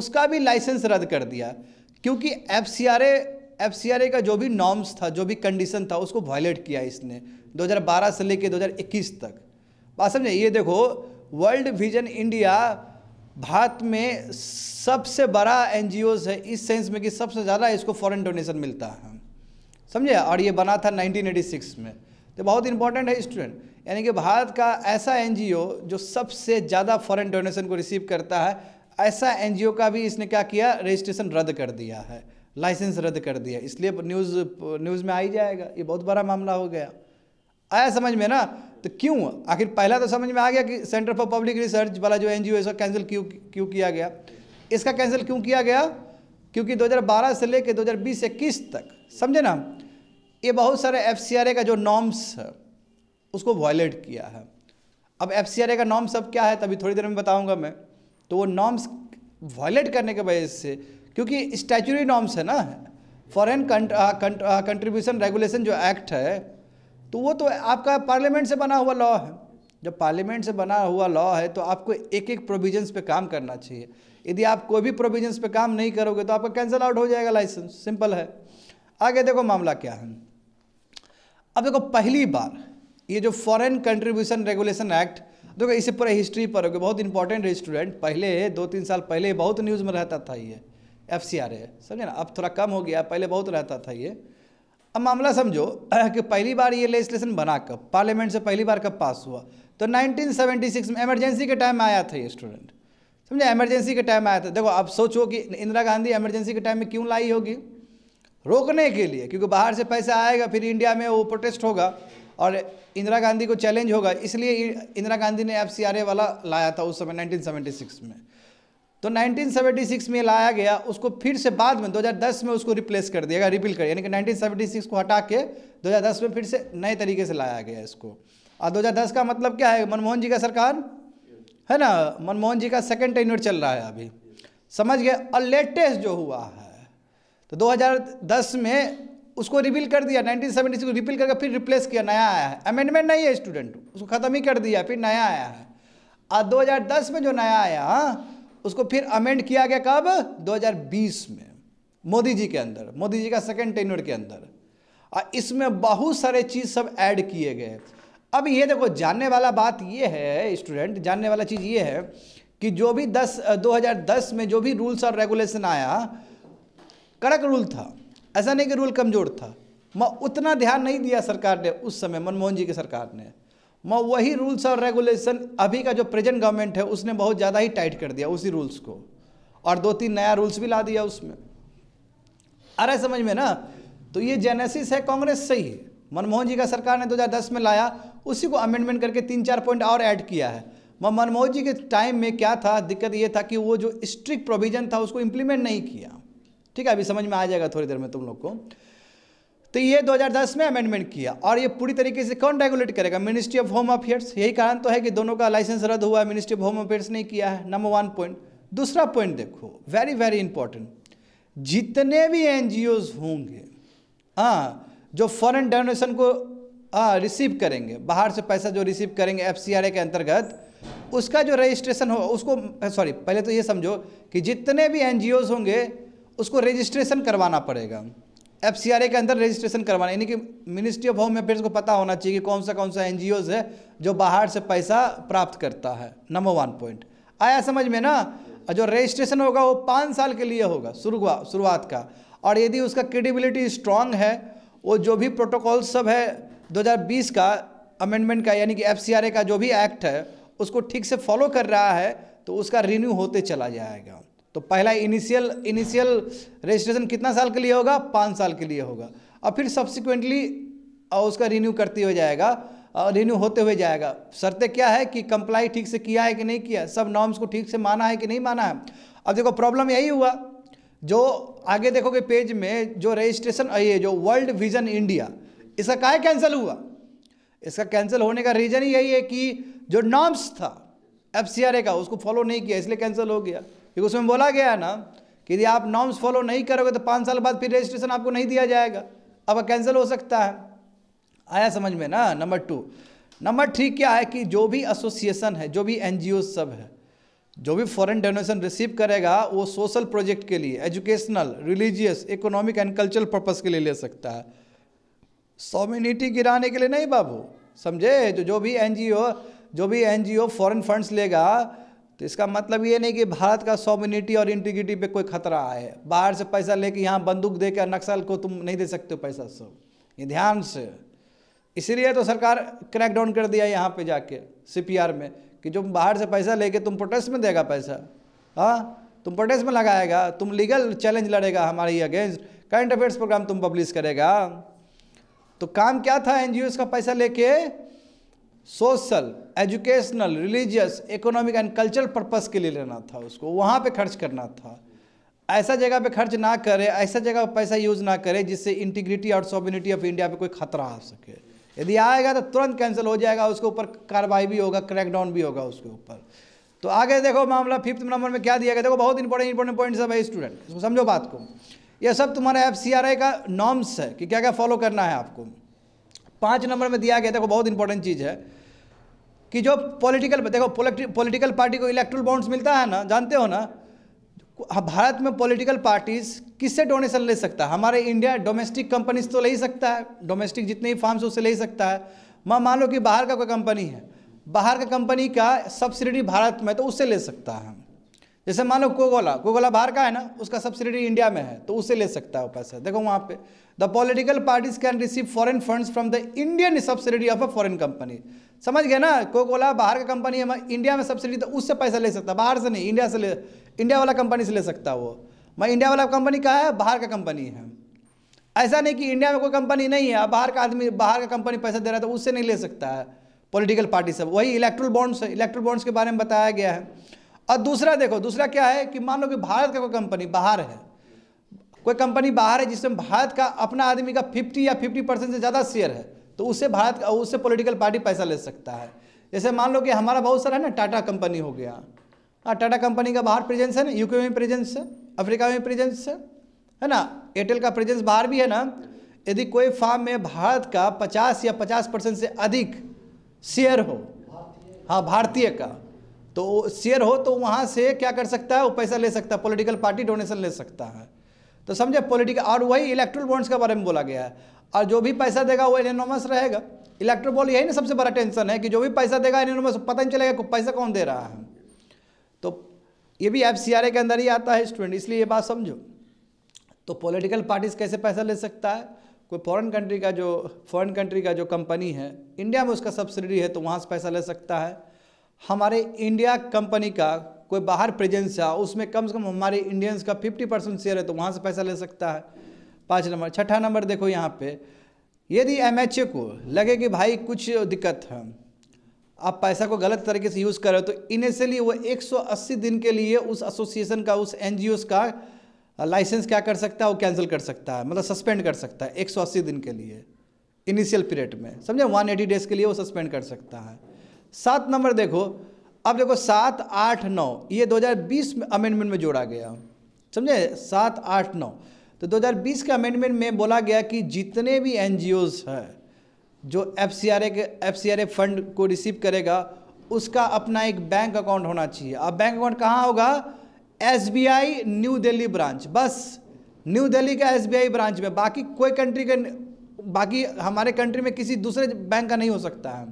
S1: उसका भी लाइसेंस रद्द कर दिया क्योंकि F C R F C R A का जो भी नॉर्म्स था जो भी कंडीशन था उसको वायलेट किया इसने 2012 से लेकर 2021 तक बात समझे ये देखो वर्ल्ड विजन इंडिया भारत में सबसे बड़ा एन है इस सेंस में कि सबसे ज़्यादा इसको फॉरेन डोनेशन मिलता है समझे और ये बना था 1986 में तो बहुत इंपॉर्टेंट है स्टूडेंट यानी कि भारत का ऐसा एन जो सबसे ज़्यादा फॉरेन डोनेशन को रिसीव करता है ऐसा एनजीओ का भी इसने क्या किया रजिस्ट्रेशन रद्द कर दिया है लाइसेंस रद्द कर दिया इसलिए न्यूज़ न्यूज़ में आ ही जाएगा ये बहुत बड़ा मामला हो गया आया समझ में ना तो क्यों आखिर पहला तो समझ में आ गया कि सेंटर फॉर पब्लिक रिसर्च वाला जो एन जी इसका कैंसिल क्यों क्यों किया गया इसका कैंसिल क्यों किया गया क्योंकि 2012 से लेकर दो इक्कीस तक समझे ना ये बहुत सारे एफ का जो नॉर्म्स है उसको वॉयलेट किया है अब एफ का नॉर्म्स अब क्या है तभी थोड़ी देर में बताऊँगा मैं तो वो नॉर्म्स वायलेट करने के वजह से क्योंकि स्टैचुरी नॉर्म्स है ना फॉरेन कंट्रीब्यूशन रेगुलेशन जो एक्ट है तो वो तो आपका पार्लियामेंट से बना हुआ लॉ है जब पार्लियामेंट से बना हुआ लॉ है तो आपको एक एक प्रोविजंस पे काम करना चाहिए यदि आप कोई भी प्रोविजंस पे काम नहीं करोगे तो आपका कैंसिल आउट हो जाएगा लाइसेंस सिंपल है आगे देखो मामला क्या है अब देखो पहली बार ये जो फॉरेन कंट्रीब्यूशन रेगुलेशन एक्ट देखो तो इसे पूरा हिस्ट्री पढ़ोगे बहुत इंपॉर्टेंट है स्टूडेंट पहले दो तीन साल पहले बहुत न्यूज़ में रहता था ये एफ सी आर है समझे ना अब थोड़ा कम हो गया पहले बहुत रहता था ये अब मामला समझो [clears throat] कि पहली बार ये लेजिस्लेशन बना कब पार्लियामेंट से पहली बार कब पास हुआ तो 1976 में इमरजेंसी के टाइम आया था ये स्टूडेंट समझे इमरजेंसी के टाइम आया था देखो आप सोचो कि इंदिरा गांधी इमरजेंसी के टाइम में क्यों लाई होगी रोकने के लिए क्योंकि बाहर से पैसा आएगा फिर इंडिया में वो प्रोटेस्ट होगा और इंदिरा गांधी को चैलेंज होगा इसलिए इंदिरा गांधी ने एफ वाला लाया था उस समय 1976 में तो 1976 में लाया गया उसको फिर से बाद में 2010 में उसको रिप्लेस कर दिया गया रिपील कर यानी कि 1976 को हटा के 2010 में फिर से नए तरीके से लाया गया इसको और 2010 का मतलब क्या है मनमोहन जी का सरकार है ना मनमोहन जी का सेकेंड टेन्यूर चल रहा है अभी समझ गए और लेटेस्ट जो हुआ है तो 2010 में उसको रिवील कर दिया 1976 को रिपील करके फिर रिप्लेस किया नया आया है अमेंडमेंट नहीं है स्टूडेंट उसको ख़त्म ही कर दिया फिर नया आया है और 2010 में जो नया आया हाँ, उसको फिर अमेंड किया गया कब 2020 में मोदी जी के अंदर मोदी जी का सेकेंड टेन्योर के अंदर और इसमें बहुत सारे चीज़ सब ऐड किए गए अब ये देखो जानने वाला बात ये है स्टूडेंट जानने वाला चीज़ ये है कि जो भी दस दो में जो भी रूल्स और रेगुलेशन आया कड़क रूल था ऐसा नहीं कि रूल कमज़ोर था मैं उतना ध्यान नहीं दिया सरकार ने उस समय मनमोहन जी की सरकार ने मैं वही रूल्स और रेगुलेशन अभी का जो प्रेजेंट गवर्नमेंट है उसने बहुत ज़्यादा ही टाइट कर दिया उसी रूल्स को और दो तीन नया रूल्स भी ला दिया उसमें अरे समझ में ना तो ये जेनेसिस है कांग्रेस से ही मनमोहन जी का सरकार ने 2010 में लाया उसी को अमेंडमेंट करके तीन चार पॉइंट और ऐड किया है मैं मनमोहन जी के टाइम में क्या था दिक्कत ये था कि वो जो स्ट्रिक्ट प्रोविज़न था उसको इम्प्लीमेंट नहीं किया ठीक है अभी समझ में आ जाएगा थोड़ी देर में तुम लोग को तो ये 2010 में अमेंडमेंट किया और ये पूरी तरीके से कौन रेगुलेट करेगा मिनिस्ट्री ऑफ होम अफेयर्स यही कारण तो है कि दोनों का लाइसेंस रद्द हुआ मिनिस्ट्री ऑफ होम अफेयर्स ने किया है नंबर वन पॉइंट दूसरा पॉइंट देखो वेरी वेरी इंपॉर्टेंट जितने भी एन होंगे हाँ जो फॉरन डोनेशन को हाँ रिसीव करेंगे बाहर से पैसा जो रिसीव करेंगे एफ के अंतर्गत उसका जो रजिस्ट्रेशन हो उसको सॉरी पहले तो ये समझो कि जितने भी एन होंगे उसको रजिस्ट्रेशन करवाना पड़ेगा एफ के अंदर रजिस्ट्रेशन करवाना यानी कि मिनिस्ट्री ऑफ होम अफेयर्स को पता होना चाहिए कि कौन सा कौन सा एन है जो बाहर से पैसा प्राप्त करता है नंबर वन पॉइंट आया समझ में ना जो रजिस्ट्रेशन होगा वो पाँच साल के लिए होगा शुरुआ शुरुआत का और यदि उसका क्रेडिबिलिटी स्ट्रांग है वो जो भी प्रोटोकॉल सब है 2020 का अमेंडमेंट का यानी कि एफ का जो भी एक्ट है उसको ठीक से फॉलो कर रहा है तो उसका रिन्यू होते चला जाएगा तो पहला इनिशियल इनिशियल रजिस्ट्रेशन कितना साल के लिए होगा पाँच साल के लिए होगा और फिर सब्सिक्वेंटली उसका रिन्यू करती हो जाएगा रिन्यू होते हुए जाएगा शर्तें क्या है कि कंप्लाई ठीक से किया है कि नहीं किया सब नॉर्म्स को ठीक से माना है कि नहीं माना है अब देखो प्रॉब्लम यही हुआ जो आगे देखोगे पेज में जो रजिस्ट्रेशन आई है जो वर्ल्ड विजन इंडिया इसका काय कैंसिल हुआ इसका कैंसिल होने का रीज़न ही यही है कि जो नॉर्म्स था एफ का उसको फॉलो नहीं किया इसलिए कैंसिल हो गया क्योंकि उसमें बोला गया है ना कि यदि आप नॉर्म्स फॉलो नहीं करोगे तो पाँच साल बाद फिर रजिस्ट्रेशन आपको नहीं दिया जाएगा अब कैंसिल हो सकता है आया समझ में ना नंबर टू नंबर थ्री क्या है कि जो भी एसोसिएशन है जो भी एन सब है जो भी फॉरेन डोनेशन रिसीव करेगा वो सोशल प्रोजेक्ट के लिए educational religious economic and cultural purpose के लिए ले सकता है सोम्यूनिटी गिराने के लिए नहीं बाबू समझे जो जो भी एन जो भी एन जी फॉरेन फंड्स लेगा तो इसका मतलब ये नहीं कि भारत का सॉमिनिटी और इंटीग्रिटी पे कोई खतरा है बाहर से पैसा लेके यहाँ बंदूक दे के नक्सल को तुम नहीं दे सकते हो पैसा सब ये ध्यान से इसीलिए तो सरकार क्रैकडाउन कर दिया यहाँ पे जाके सी में कि जो बाहर से पैसा लेके तुम प्रोटेस्ट में देगा पैसा हाँ तुम प्रोटेस्ट में लगाएगा तुम लीगल चैलेंज लड़ेगा हमारे अगेंस्ट करंट अफेयर्स प्रोग्राम तुम पब्लिश करेगा तो काम क्या था एन का पैसा लेके social educational religious economic and cultural purpose के लिए लेना था उसको वहाँ पे खर्च करना था ऐसा जगह पे खर्च ना करे ऐसा जगह पर पैसा यूज़ ना करे जिससे इंटीग्रिटी और सॉबिनिटी ऑफ इंडिया पे कोई खतरा आ सके यदि आएगा तो तुरंत कैंसिल हो जाएगा उसके ऊपर कार्रवाई भी होगा क्रैकडाउन भी होगा उसके ऊपर तो आगे देखो मामला फिफ्थ नंबर में क्या दिया गया देखो बहुत इंपॉर्टेंट इंपॉर्टेंट पॉइंट सब है स्टूडेंट समझो बात को यह सब तुम्हारा एफ का नॉर्म्स है कि क्या क्या फॉलो करना है आपको पाँच नंबर में दिया गया देखो बहुत इंपॉर्टेंट चीज़ है कि जो पॉलिटिकल देखो पॉलिटिकल पार्टी को इलेक्ट्रल बॉन्ड्स मिलता है ना जानते हो ना भारत में पॉलिटिकल पार्टीज किससे डोनेशन ले सकता है हमारे इंडिया डोमेस्टिक कंपनीज तो ले ही सकता है डोमेस्टिक जितने ही फार्म्स उससे ले ही सकता है मैं मान लो कि बाहर का कोई कंपनी है बाहर का कंपनी का सब्सिडी भारत में तो उससे ले सकता है जैसे मान लो कोगोला कोगोला बाहर का है ना उसका सब्सिडी इंडिया में है तो उसे ले सकता है वो पैसा देखो वहाँ पे the political parties can receive foreign funds from the Indian subsidy of a foreign company समझ गए ना कोगोला बाहर का कंपनी है इंडिया में सब्सिडी तो उससे पैसा ले सकता है बाहर से नहीं इंडिया से ले इंडिया वाला कंपनी से ले सकता है वो मैं इंडिया वाला कंपनी कहा है बाहर का कंपनी है ऐसा नहीं कि इंडिया में कोई कंपनी नहीं है बाहर का आदमी बाहर का कंपनी पैसा दे रहा है तो उससे नहीं ले सकता है पॉलिटिकल पार्टी सब वही इलेक्ट्रल बॉन्ड्स है इलेक्ट्रल बॉन्ड्स के बारे में बताया गया है और दूसरा देखो दूसरा क्या है कि मान लो कि भारत का कोई कंपनी बाहर है कोई कंपनी बाहर है जिसमें भारत का अपना आदमी का 50 या 50 परसेंट से ज़्यादा शेयर है तो उससे भारत का उससे पॉलिटिकल पार्टी पैसा ले सकता है जैसे मान लो कि हमारा बहुत सारा है ना टाटा कंपनी हो गया हाँ टाटा कंपनी का बाहर प्रेजेंस है ना यूके में प्रेजेंस है अफ्रीका में प्रेजेंस है है ना एयरटेल का प्रेजेंस बाहर भी है ना यदि कोई फार्म में भारत का 50 या 50 परसेंट से अधिक शेयर हो हाँ भारतीय का तो शेयर हो तो वहाँ से क्या कर सकता है वो पैसा ले सकता है पॉलिटिकल पार्टी डोनेशन ले सकता है तो समझे पॉलिटिकल और वही इलेक्ट्रल बॉन्ड्स के बारे में बोला गया है और जो भी पैसा देगा वो एनोमस रहेगा इलेक्ट्रल बॉन्ड यही ना सबसे बड़ा टेंशन है कि जो भी पैसा देगा एनोमस पता नहीं चलेगा पैसा कौन दे रहा है तो ये भी एफ के अंदर ही आता है स्टूडेंट इसलिए ये बात समझो तो पॉलिटिकल पार्टीज कैसे पैसा ले सकता है कोई फॉरेन कंट्री का जो फॉरेन कंट्री का जो कंपनी है इंडिया में उसका सब्सिडी है तो वहाँ से पैसा ले सकता है हमारे इंडिया कंपनी का कोई बाहर प्रेजेंस है उसमें कम से कम हमारे इंडियंस का फिफ्टी परसेंट शेयर है तो वहाँ से पैसा ले सकता है पाँच नंबर छठा नंबर देखो यहाँ पे यदि एम को लगे कि भाई कुछ दिक्कत है आप पैसा को गलत तरीके से यूज़ कर रहे हो तो इनिशियली वो 180 दिन के लिए उस एसोसिएशन का उस एन का लाइसेंस क्या कर सकता है वो कैंसिल कर सकता है मतलब सस्पेंड कर सकता है 180 दिन के लिए इनिशियल पीरियड में समझे 180 डेज के लिए वो सस्पेंड कर सकता है सात नंबर देखो अब देखो सात आठ नौ ये 2020 में अमेंडमेंट में जोड़ा गया समझे सात आठ नौ तो 2020 के अमेंडमेंट में बोला गया कि जितने भी एन हैं जो एफ के एफ फंड को रिसीव करेगा उसका अपना एक बैंक अकाउंट होना चाहिए अब बैंक अकाउंट कहाँ होगा एस न्यू दिल्ली ब्रांच बस न्यू दिल्ली का एस ब्रांच में बाकी कोई कंट्री के बाकी हमारे कंट्री में किसी दूसरे बैंक का नहीं हो सकता है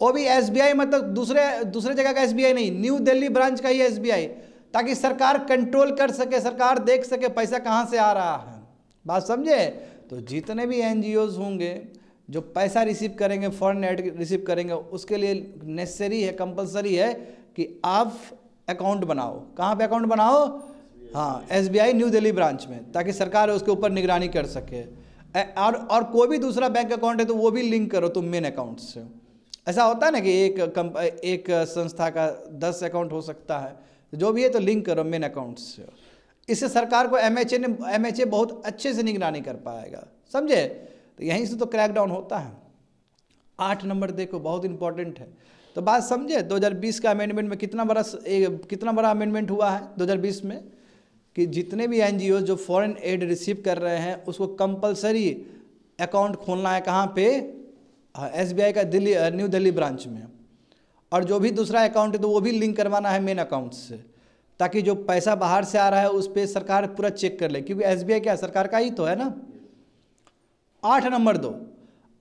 S1: वो भी एसबीआई मतलब दूसरे दूसरे जगह का एसबीआई नहीं न्यू दिल्ली ब्रांच का ही एसबीआई ताकि सरकार कंट्रोल कर सके सरकार देख सके पैसा कहाँ से आ रहा है बात समझे तो जितने भी एन होंगे जो पैसा रिसीव करेंगे फॉरन एड रिसीव करेंगे उसके लिए नेसेसरी है कंपलसरी है कि आप अकाउंट बनाओ कहाँ पे अकाउंट बनाओ हाँ एस न्यू दिल्ली ब्रांच में ताकि सरकार उसके ऊपर निगरानी कर सके और और कोई भी दूसरा बैंक अकाउंट है तो वो भी लिंक करो तुम मेन अकाउंट से ऐसा होता है ना कि एक कम एक संस्था का दस अकाउंट हो सकता है जो भी है तो लिंक करो मेन अकाउंट से इससे सरकार को एम एच ए ने एम एच ए बहुत अच्छे से निगरानी कर पाएगा समझे तो यहीं से तो क्रैकडाउन होता है आठ नंबर देखो बहुत इंपॉर्टेंट है तो बात समझे 2020 का अमेंडमेंट में कितना बड़ा कितना बड़ा अमेंडमेंट हुआ है 2020 में कि जितने भी एन जो फॉरेन एड रिसीव कर रहे हैं उसको कंपलसरी अकाउंट खोलना है कहाँ पे एस बी आई का दिल्ली न्यू दिल्ली ब्रांच में और जो भी दूसरा अकाउंट है तो वो भी लिंक करवाना है मेन अकाउंट से ताकि जो पैसा बाहर से आ रहा है उस पर सरकार पूरा चेक कर ले क्योंकि एस बी आई क्या सरकार का ही तो है ना आठ नंबर दो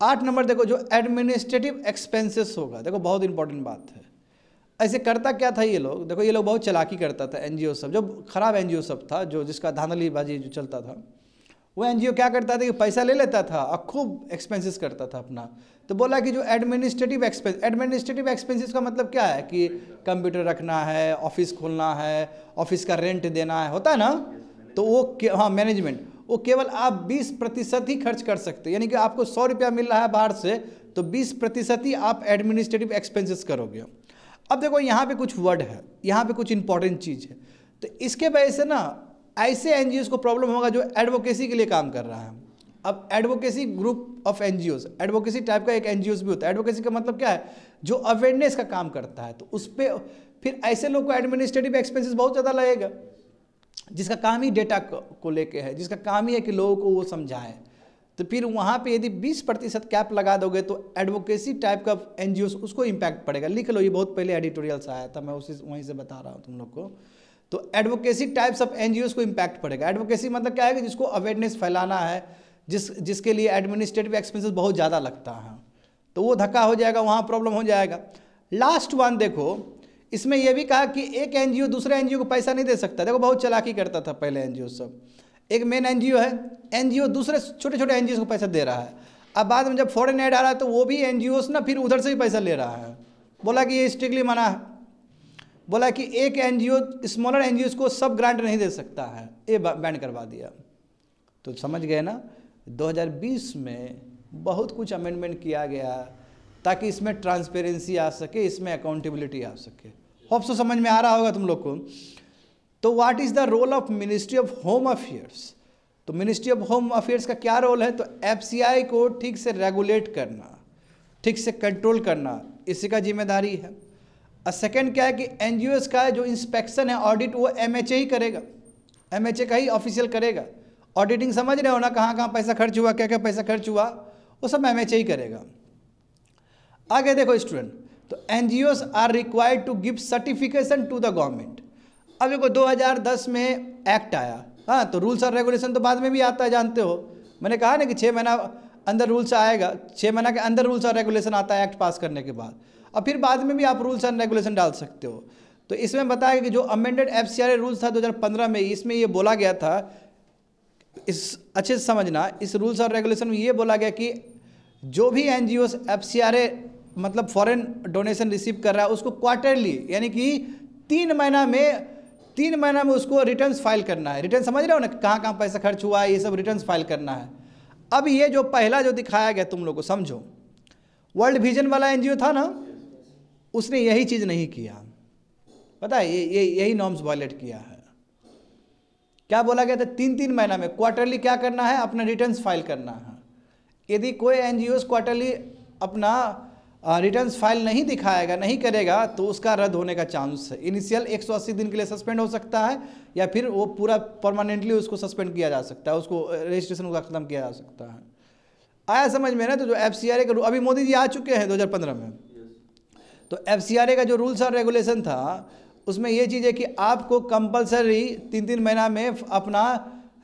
S1: आठ नंबर देखो जो एडमिनिस्ट्रेटिव एक्सपेंसेस होगा देखो बहुत इंपॉर्टेंट बात है ऐसे करता क्या था ये लोग देखो ये लोग बहुत चलाकी करता था एनजीओ सब जो खराब एनजीओ सब था जो जिसका धांधलीबाजी जो चलता था वो एनजीओ क्या करता था कि पैसा ले लेता था और खूब एक्सपेंसेस करता था अपना तो बोला कि जो एडमिनिस्ट्रेटिव एक्सपेंस एडमिनिस्ट्रेटिव एक्सपेंसेस का मतलब क्या है कि कंप्यूटर रखना है ऑफिस खोलना है ऑफिस का रेंट देना है होता है ना तो वो हाँ मैनेजमेंट वो केवल आप 20 प्रतिशत ही खर्च कर सकते यानी कि आपको सौ रुपया मिल रहा है बाहर से तो 20 प्रतिशत ही आप एडमिनिस्ट्रेटिव एक्सपेंसेस करोगे अब देखो यहाँ पे कुछ वर्ड है यहाँ पे कुछ इंपॉर्टेंट चीज़ है तो इसके वजह से ना ऐसे एन को प्रॉब्लम होगा जो एडवोकेसी के लिए काम कर रहा है अब advocacy group of N advocacy type का एक एन भी होता है एडवोकेसी का मतलब क्या है जो अवेयरनेस का काम करता है तो उस पर फिर ऐसे लोग को एडमिनिस्ट्रेटिव एक्सपेंसेस बहुत ज़्यादा लगेगा जिसका काम ही डेटा को लेके है जिसका काम ही है कि लोगों को वो समझाएं तो फिर वहाँ पे यदि 20 प्रतिशत कैप लगा दोगे तो एडवोकेसी टाइप का एन उसको इम्पैक्ट पड़ेगा लिख लो ये बहुत पहले एडिटोरियल से आया था मैं उसी वहीं से बता रहा हूँ तुम लोग को तो एडवोकेसी टाइप्स ऑफ एन को इम्पैक्ट पड़ेगा एडवोकेसी मतलब क्या है कि जिसको अवेयरनेस फैलाना है जिस जिसके लिए एडमिनिस्ट्रेटिव एक्सपेंसेस बहुत ज़्यादा लगता है तो वो धक्का हो जाएगा वहाँ प्रॉब्लम हो जाएगा लास्ट वन देखो इसमें यह भी कहा कि एक एन दूसरे एन को पैसा नहीं दे सकता देखो बहुत चलाकी करता था पहले एन सब एक मेन एन है एन दूसरे छोटे छोटे एन को पैसा दे रहा है अब बाद में जब फॉरन एड आ रहा है तो वो भी एन ना फिर उधर से भी पैसा ले रहा है बोला कि ये स्ट्रिक्टली मना है बोला कि एक एन स्मॉलर एन को सब ग्रांट नहीं दे सकता है ये बैन करवा दिया तो समझ गए ना 2020 में बहुत कुछ अमेंडमेंट किया गया ताकि इसमें ट्रांसपेरेंसी आ सके इसमें अकाउंटेबिलिटी आ सके होप सो समझ में आ रहा होगा तुम लोग को तो what is the role of ministry of home affairs तो मिनिस्ट्री ऑफ होम अफेयर्स का क्या रोल है तो एफ को ठीक से रेगुलेट करना ठीक से कंट्रोल करना इसी का जिम्मेदारी है और सेकेंड क्या है कि एन का जो इंस्पेक्शन है ऑडिट वो एम ही करेगा एम का ही ऑफिशियल करेगा ऑडिटिंग समझ रहे हो ना कहाँ कहाँ पैसा खर्च हुआ क्या क्या पैसा खर्च हुआ वो सब एम ही करेगा आगे देखो स्टूडेंट तो N are required to give certification to the government अब देखो 2010 में एक्ट आया हाँ तो रूल्स और रेगुलेशन तो बाद में भी आता है जानते हो मैंने कहा ना कि छः महीना अंदर रूल्स आएगा छः महीना के अंदर रूल्स और रेगुलेशन आता है एक्ट पास करने के बाद और फिर बाद में भी आप रूल्स एंड रेगुलेशन डाल सकते हो तो इसमें बताया कि जो अमेंडेड एफ सी रूल्स था 2015 में इसमें ये बोला गया था इस अच्छे से समझना इस रूल्स और रेगुलेशन में ये बोला गया कि जो भी एन जी मतलब फॉरेन डोनेशन रिसीव कर रहा है उसको क्वार्टरली यानी कि तीन महीना में तीन महीना में उसको रिटर्न फाइल करना है रिटर्न समझ रहे हो ना कहाँ कहाँ पैसा खर्च हुआ है ये सब रिटर्न फाइल करना है अब ये जो पहला जो दिखाया गया तुम लोग को समझो वर्ल्ड विजन वाला एनजीओ था ना उसने यही चीज़ नहीं किया पता है ये यही नॉर्म्स वायलेट किया है क्या बोला गया था तीन तीन महीना में क्वार्टरली क्या करना है अपना रिटर्न फाइल करना है यदि कोई एन क्वार्टरली अपना रिटर्न फाइल नहीं दिखाएगा नहीं करेगा तो उसका रद्द होने का चांस है इनिशियल 180 दिन के लिए सस्पेंड हो सकता है या फिर वो पूरा परमानेंटली उसको सस्पेंड किया जा सकता है उसको रजिस्ट्रेशन उसका खत्म किया जा सकता है आया समझ में ना तो जो एफ सी आर अभी मोदी जी आ चुके हैं दो में तो एफ का जो रूल्स और रेगुलेशन था उसमें ये चीज़ है कि आपको कंपलसरी तीन तीन महीना में अपना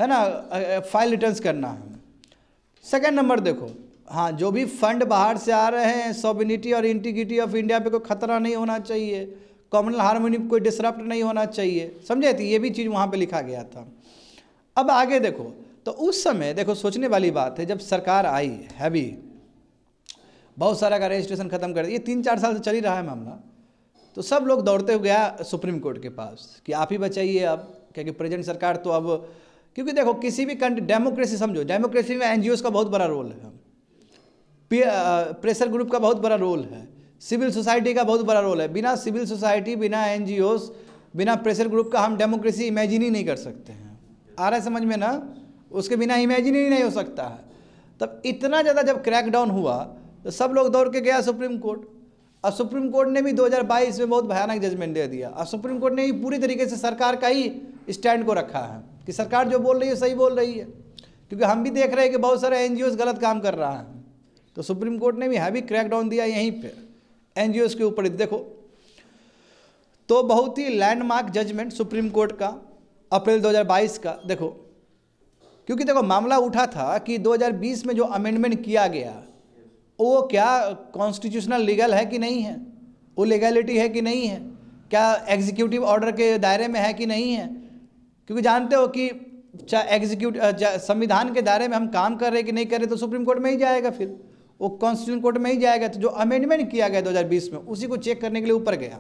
S1: है ना फाइल रिटर्न्स करना है सेकंड नंबर देखो हाँ जो भी फंड बाहर से आ रहे हैं सॉबिनिटी और इंटीग्रिटी ऑफ इंडिया पे कोई खतरा नहीं होना चाहिए कॉमन हारमोनी कोई डिसरप्ट नहीं होना चाहिए समझे थी तो ये भी चीज़ वहाँ पे लिखा गया था अब आगे देखो तो उस समय देखो सोचने वाली बात है जब सरकार आई हैवी बहुत सारा का रजिस्ट्रेशन खत्म कर दिया तीन चार साल से चल ही रहा है मामला तो सब लोग दौड़ते हुए गया सुप्रीम कोर्ट के पास कि आप ही बचाइए अब क्योंकि प्रेजेंट सरकार तो अब क्योंकि देखो किसी भी कंट्री डेमोक्रेसी समझो डेमोक्रेसी में एन का बहुत बड़ा रोल है प्रेशर ग्रुप का बहुत बड़ा रोल है सिविल सोसाइटी का बहुत बड़ा रोल है बिना सिविल सोसाइटी बिना एन बिना प्रेशर ग्रुप का हम डेमोक्रेसी इमेजिन ही नहीं कर सकते हैं आ रहा है समझ में ना उसके बिना इमेजिन ही नहीं हो सकता है तब इतना ज़्यादा जब क्रैकडाउन हुआ तो सब लोग दौड़ के गया सुप्रीम कोर्ट और सुप्रीम कोर्ट ने भी 2022 में बहुत भयानक जजमेंट दे दिया और सुप्रीम कोर्ट ने भी पूरी तरीके से सरकार का ही स्टैंड को रखा है कि सरकार जो बोल रही है सही बोल रही है क्योंकि हम भी देख रहे हैं कि बहुत सारे एन गलत काम कर रहा है तो सुप्रीम कोर्ट ने भी हैवी क्रैकडाउन दिया यहीं पर एन के ऊपर देखो तो बहुत ही लैंडमार्क जजमेंट सुप्रीम कोर्ट का अप्रैल 2022 का देखो क्योंकि देखो मामला उठा था कि 2020 में जो अमेंडमेंट किया गया वो क्या कॉन्स्टिट्यूशनल लीगल है कि नहीं है वो लीगैलिटी है कि नहीं है क्या एग्जीक्यूटिव ऑर्डर के दायरे में है कि नहीं है क्योंकि जानते हो कि चाहे एग्जीक्यूट संविधान के दायरे में हम काम कर रहे कि नहीं कर रहे तो सुप्रीम कोर्ट में ही जाएगा फिर वो कॉन्स्टिट्यूशन कोर्ट में ही जाएगा तो जो अमेंडमेंट किया गया 2020 में उसी को चेक करने के लिए ऊपर गया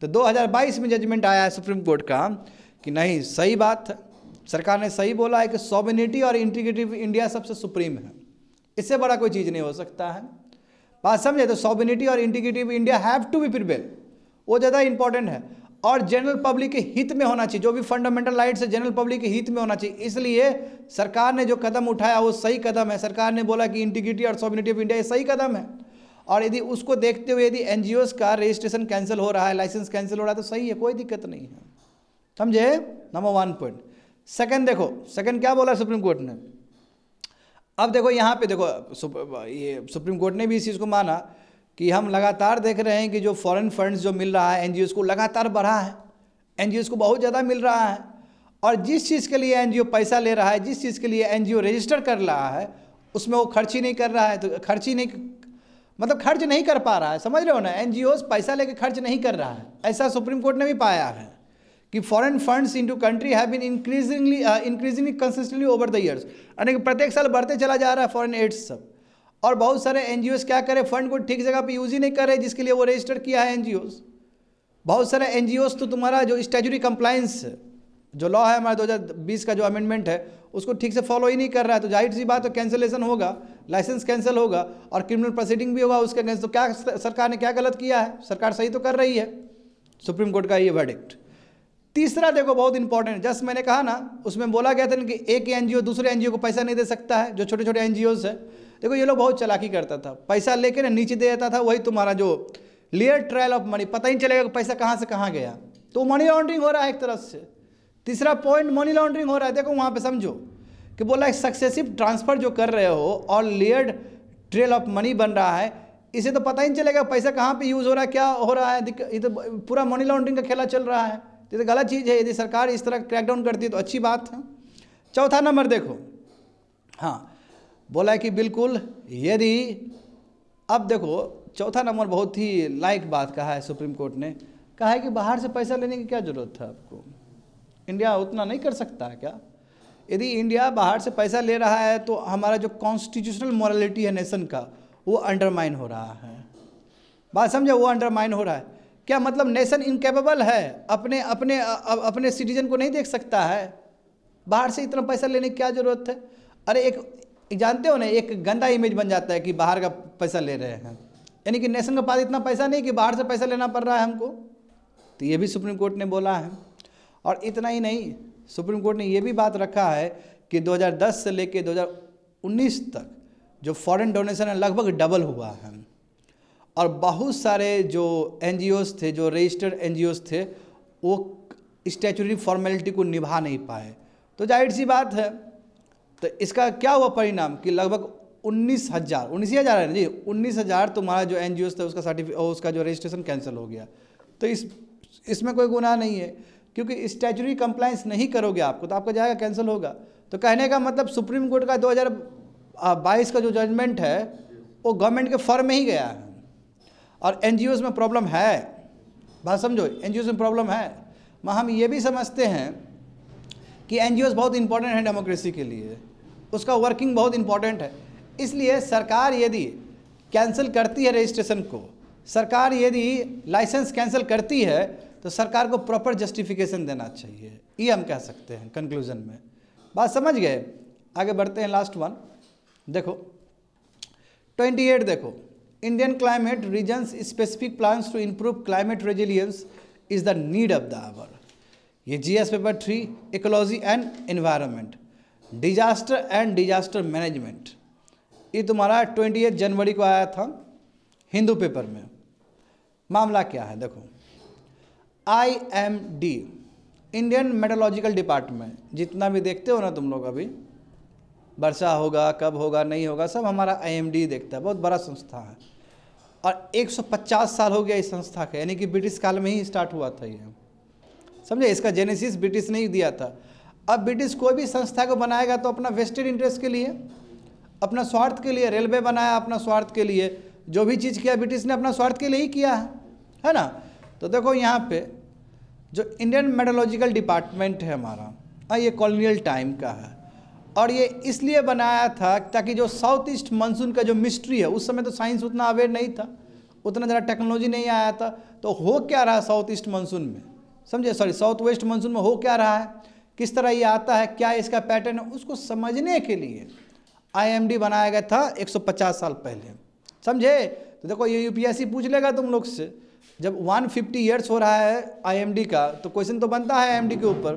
S1: तो 2022 में जजमेंट आया है सुप्रीम कोर्ट का कि नहीं सही बात सरकार ने सही बोला है कि सॉबिनिटी और इंटीग्रेटिव इंडिया सबसे सुप्रीम है इससे बड़ा कोई चीज़ नहीं हो सकता है बात समझे तो सॉबिनिटी और integrity of India have to be prevail वो ज़्यादा इंपॉर्टेंट है और जनरल पब्लिक के हित में होना चाहिए जो भी फंडामेंटल राइट्स है जनरल पब्लिक के हित में होना चाहिए इसलिए सरकार ने जो कदम उठाया वो सही कदम है सरकार ने बोला कि इंटीग्रिटी और सॉबिनिटी ऑफ इंडिया ये सही कदम है और यदि उसको देखते हुए यदि एन का रजिस्ट्रेशन कैंसिल हो रहा है लाइसेंस कैंसिल हो रहा है तो सही है कोई दिक्कत नहीं है समझे नंबर वन पॉइंट सेकेंड देखो सेकेंड क्या बोला सुप्रीम कोर्ट ने अब देखो यहाँ पे देखो सुप, ये सुप्रीम कोर्ट ने भी इस चीज़ को माना कि हम लगातार देख रहे हैं कि जो फॉरेन फंड्स जो मिल रहा है एन को लगातार बढ़ा है एन को बहुत ज़्यादा मिल रहा है और जिस चीज़ के लिए एन पैसा ले रहा है जिस चीज़ के लिए एन रजिस्टर कर रहा है उसमें वो खर्च ही नहीं कर रहा है तो खर्च ही नहीं मतलब खर्च नहीं कर पा रहा है समझ रहे हो ना एन पैसा लेके खर्च नहीं कर रहा है ऐसा सुप्रीम कोर्ट ने भी पाया है कि foreign funds into country have been increasingly increasingly consistently over the years यानी कि प्रत्येक साल बढ़ते चला जा रहा है फॉरेन एड्स सब और बहुत सारे एन क्या करें फंड को ठीक जगह पर यूज़ ही नहीं कर रहे जिसके लिए वो रजिस्टर किया है एन बहुत सारे एन तो तुम्हारा जो स्टेचुरी कंप्लाइंस जो लॉ है हमारा 2020 का जो अमेंडमेंट है उसको ठीक से फॉलो ही नहीं कर रहा है तो जाहिर सी बात तो कैंसिलेशन होगा लाइसेंस कैंसिल होगा और क्रिमिनल प्रोसीडिंग भी होगा उसके अगेंस्ट तो क्या सरकार ने क्या गलत किया है सरकार सही तो कर रही है सुप्रीम कोर्ट का ये वर्डिक्ट तीसरा देखो बहुत इंपॉर्टेंट जस्ट मैंने कहा ना उसमें बोला गया था कि एक एनजीओ दूसरे एनजीओ को पैसा नहीं दे सकता है जो छोटे छोटे एन है देखो ये लोग बहुत चलाकी करता था पैसा लेके ना नीचे दे जाता था वही तुम्हारा जो लेयर ट्रायल ऑफ मनी पता ही नहीं चलेगा कि पैसा कहाँ से कहाँ गया तो मनी लॉन्ड्रिंग हो रहा है एक तरफ से तीसरा पॉइंट मनी लॉन्ड्रिंग हो रहा है देखो वहाँ पे समझो कि बोला सक्सेसिव ट्रांसफ़र जो कर रहे हो और लेयर्ड ट्रेल ऑफ मनी बन रहा है इसे तो पता ही नहीं चलेगा पैसा कहाँ पे यूज़ हो रहा है क्या हो रहा है ये तो पूरा मनी लॉन्ड्रिंग का खेला चल रहा है तो गलत चीज़ है यदि सरकार इस तरह क्रैकडाउन करती है तो अच्छी बात है चौथा नंबर देखो हाँ बोला कि बिल्कुल यदि अब देखो चौथा नंबर बहुत ही लाइक बात कहा है सुप्रीम कोर्ट ने कहा है कि बाहर से पैसा लेने की क्या ज़रूरत है आपको इंडिया उतना नहीं कर सकता है क्या यदि इंडिया बाहर से पैसा ले रहा है तो हमारा जो कॉन्स्टिट्यूशनल मॉरलिटी है नेशन का वो अंडरमाइन हो रहा है बात समझे वो अंडरमाइन हो रहा है क्या मतलब नेशन इनकेपेबल है अपने अपने अपने सिटीजन को नहीं देख सकता है बाहर से इतना पैसा लेने की क्या ज़रूरत है अरे एक जानते हो ना एक गंदा इमेज बन जाता है कि बाहर का पैसा ले रहे हैं यानी कि नेशन के पास इतना पैसा नहीं कि बाहर से पैसा लेना पड़ रहा है हमको तो ये भी सुप्रीम कोर्ट ने बोला है और इतना ही नहीं सुप्रीम कोर्ट ने ये भी बात रखा है कि 2010 से लेकर 2019 तक जो फॉरेन डोनेशन है लगभग डबल हुआ है और बहुत सारे जो एन थे जो रजिस्टर्ड एन थे वो स्टैचुरी फॉर्मेलिटी को निभा नहीं पाए तो जाहिर सी बात है तो इसका क्या हुआ परिणाम कि लगभग उन्नीस हज़ार उन्नीस हज़ार है ना जी उन्नीस हज़ार तुम्हारा जो एन था उसका सर्टिफिकेट उसका जो रजिस्ट्रेशन कैंसिल हो गया तो इस इसमें कोई गुनाह नहीं है क्योंकि स्टैचुरी कंप्लाइंस नहीं करोगे आपको तो आपका जाएगा कैंसिल होगा तो कहने का मतलब सुप्रीम कोर्ट का दो का जो जजमेंट है वो गवर्नमेंट के फॉर्म में ही गया है और एन में प्रॉब्लम है बात समझो एन में प्रॉब्लम है माँ हम ये भी समझते हैं कि एन बहुत इंपॉर्टेंट है डेमोक्रेसी के लिए उसका वर्किंग बहुत इंपॉर्टेंट है इसलिए सरकार यदि कैंसिल करती है रजिस्ट्रेशन को सरकार यदि लाइसेंस कैंसिल करती है तो सरकार को प्रॉपर जस्टिफिकेशन देना चाहिए ये हम कह सकते हैं कंक्लूजन में बात समझ गए आगे बढ़ते हैं लास्ट वन देखो 28 देखो Indian climate regions specific plans to improve climate resilience is the need of the hour. ये G S paper three ecology and environment disaster and disaster management ये तुम्हारा ट्वेंटी एथ जनवरी को आया था हिंदू पेपर में मामला क्या है देखो I M D Indian meteorological department जितना भी देखते हो ना तुम लोग अभी वर्षा होगा कब होगा नहीं होगा सब हमारा आईएमडी देखता है बहुत बड़ा संस्था है और 150 साल हो गया इस संस्था का यानी कि ब्रिटिश काल में ही स्टार्ट हुआ था ये समझे इसका जेनेसिस ब्रिटिश ने ही दिया था अब ब्रिटिश कोई भी संस्था को बनाएगा तो अपना वेस्टेड इंटरेस्ट के लिए अपना स्वार्थ के लिए रेलवे बनाया अपना स्वार्थ के लिए जो भी चीज़ किया ब्रिटिश ने अपना स्वार्थ के लिए ही किया है है ना तो देखो यहाँ पे जो इंडियन मेडोलॉजिकल डिपार्टमेंट है हमारा हाँ, ये कॉलोनियल टाइम का है और ये इसलिए बनाया था ताकि जो साउथ ईस्ट मानसून का जो मिस्ट्री है उस समय तो साइंस उतना अवेयर नहीं था उतना ज़्यादा टेक्नोलॉजी नहीं आया था तो हो क्या रहा साउथ ईस्ट मानसून में समझे सॉरी साउथ वेस्ट मानसून में हो क्या रहा है किस तरह ये आता है क्या इसका पैटर्न है उसको समझने के लिए आई बनाया गया था एक साल पहले समझे तो देखो ये यू पूछ लेगा तुम लोग से जब 150 इयर्स हो रहा है आईएमडी का तो क्वेश्चन तो बनता है आईएमडी के ऊपर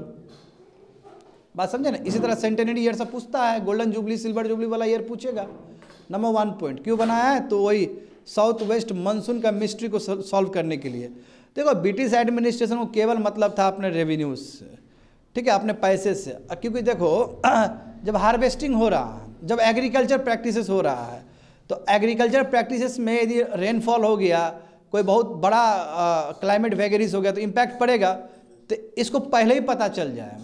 S1: बात समझे ना इसी तरह सेंटेनरी ईयर से पूछता है गोल्डन जुबली सिल्वर जुबली वाला ईयर पूछेगा नंबर वन पॉइंट क्यों बनाया है तो वही साउथ वेस्ट मानसून का मिस्ट्री को सॉल्व करने के लिए देखो ब्रिटिश एडमिनिस्ट्रेशन को केवल मतलब था अपने रेवेन्यूज से ठीक है अपने पैसे से क्योंकि देखो [clears throat] जब हार्वेस्टिंग हो रहा है जब एग्रीकल्चर प्रैक्टिसेस हो रहा है तो एग्रीकल्चर प्रैक्टिसेस में यदि रेनफॉल हो गया कोई बहुत बड़ा क्लाइमेट वेगरीज हो गया तो इम्पैक्ट पड़ेगा तो इसको पहले ही पता चल जाए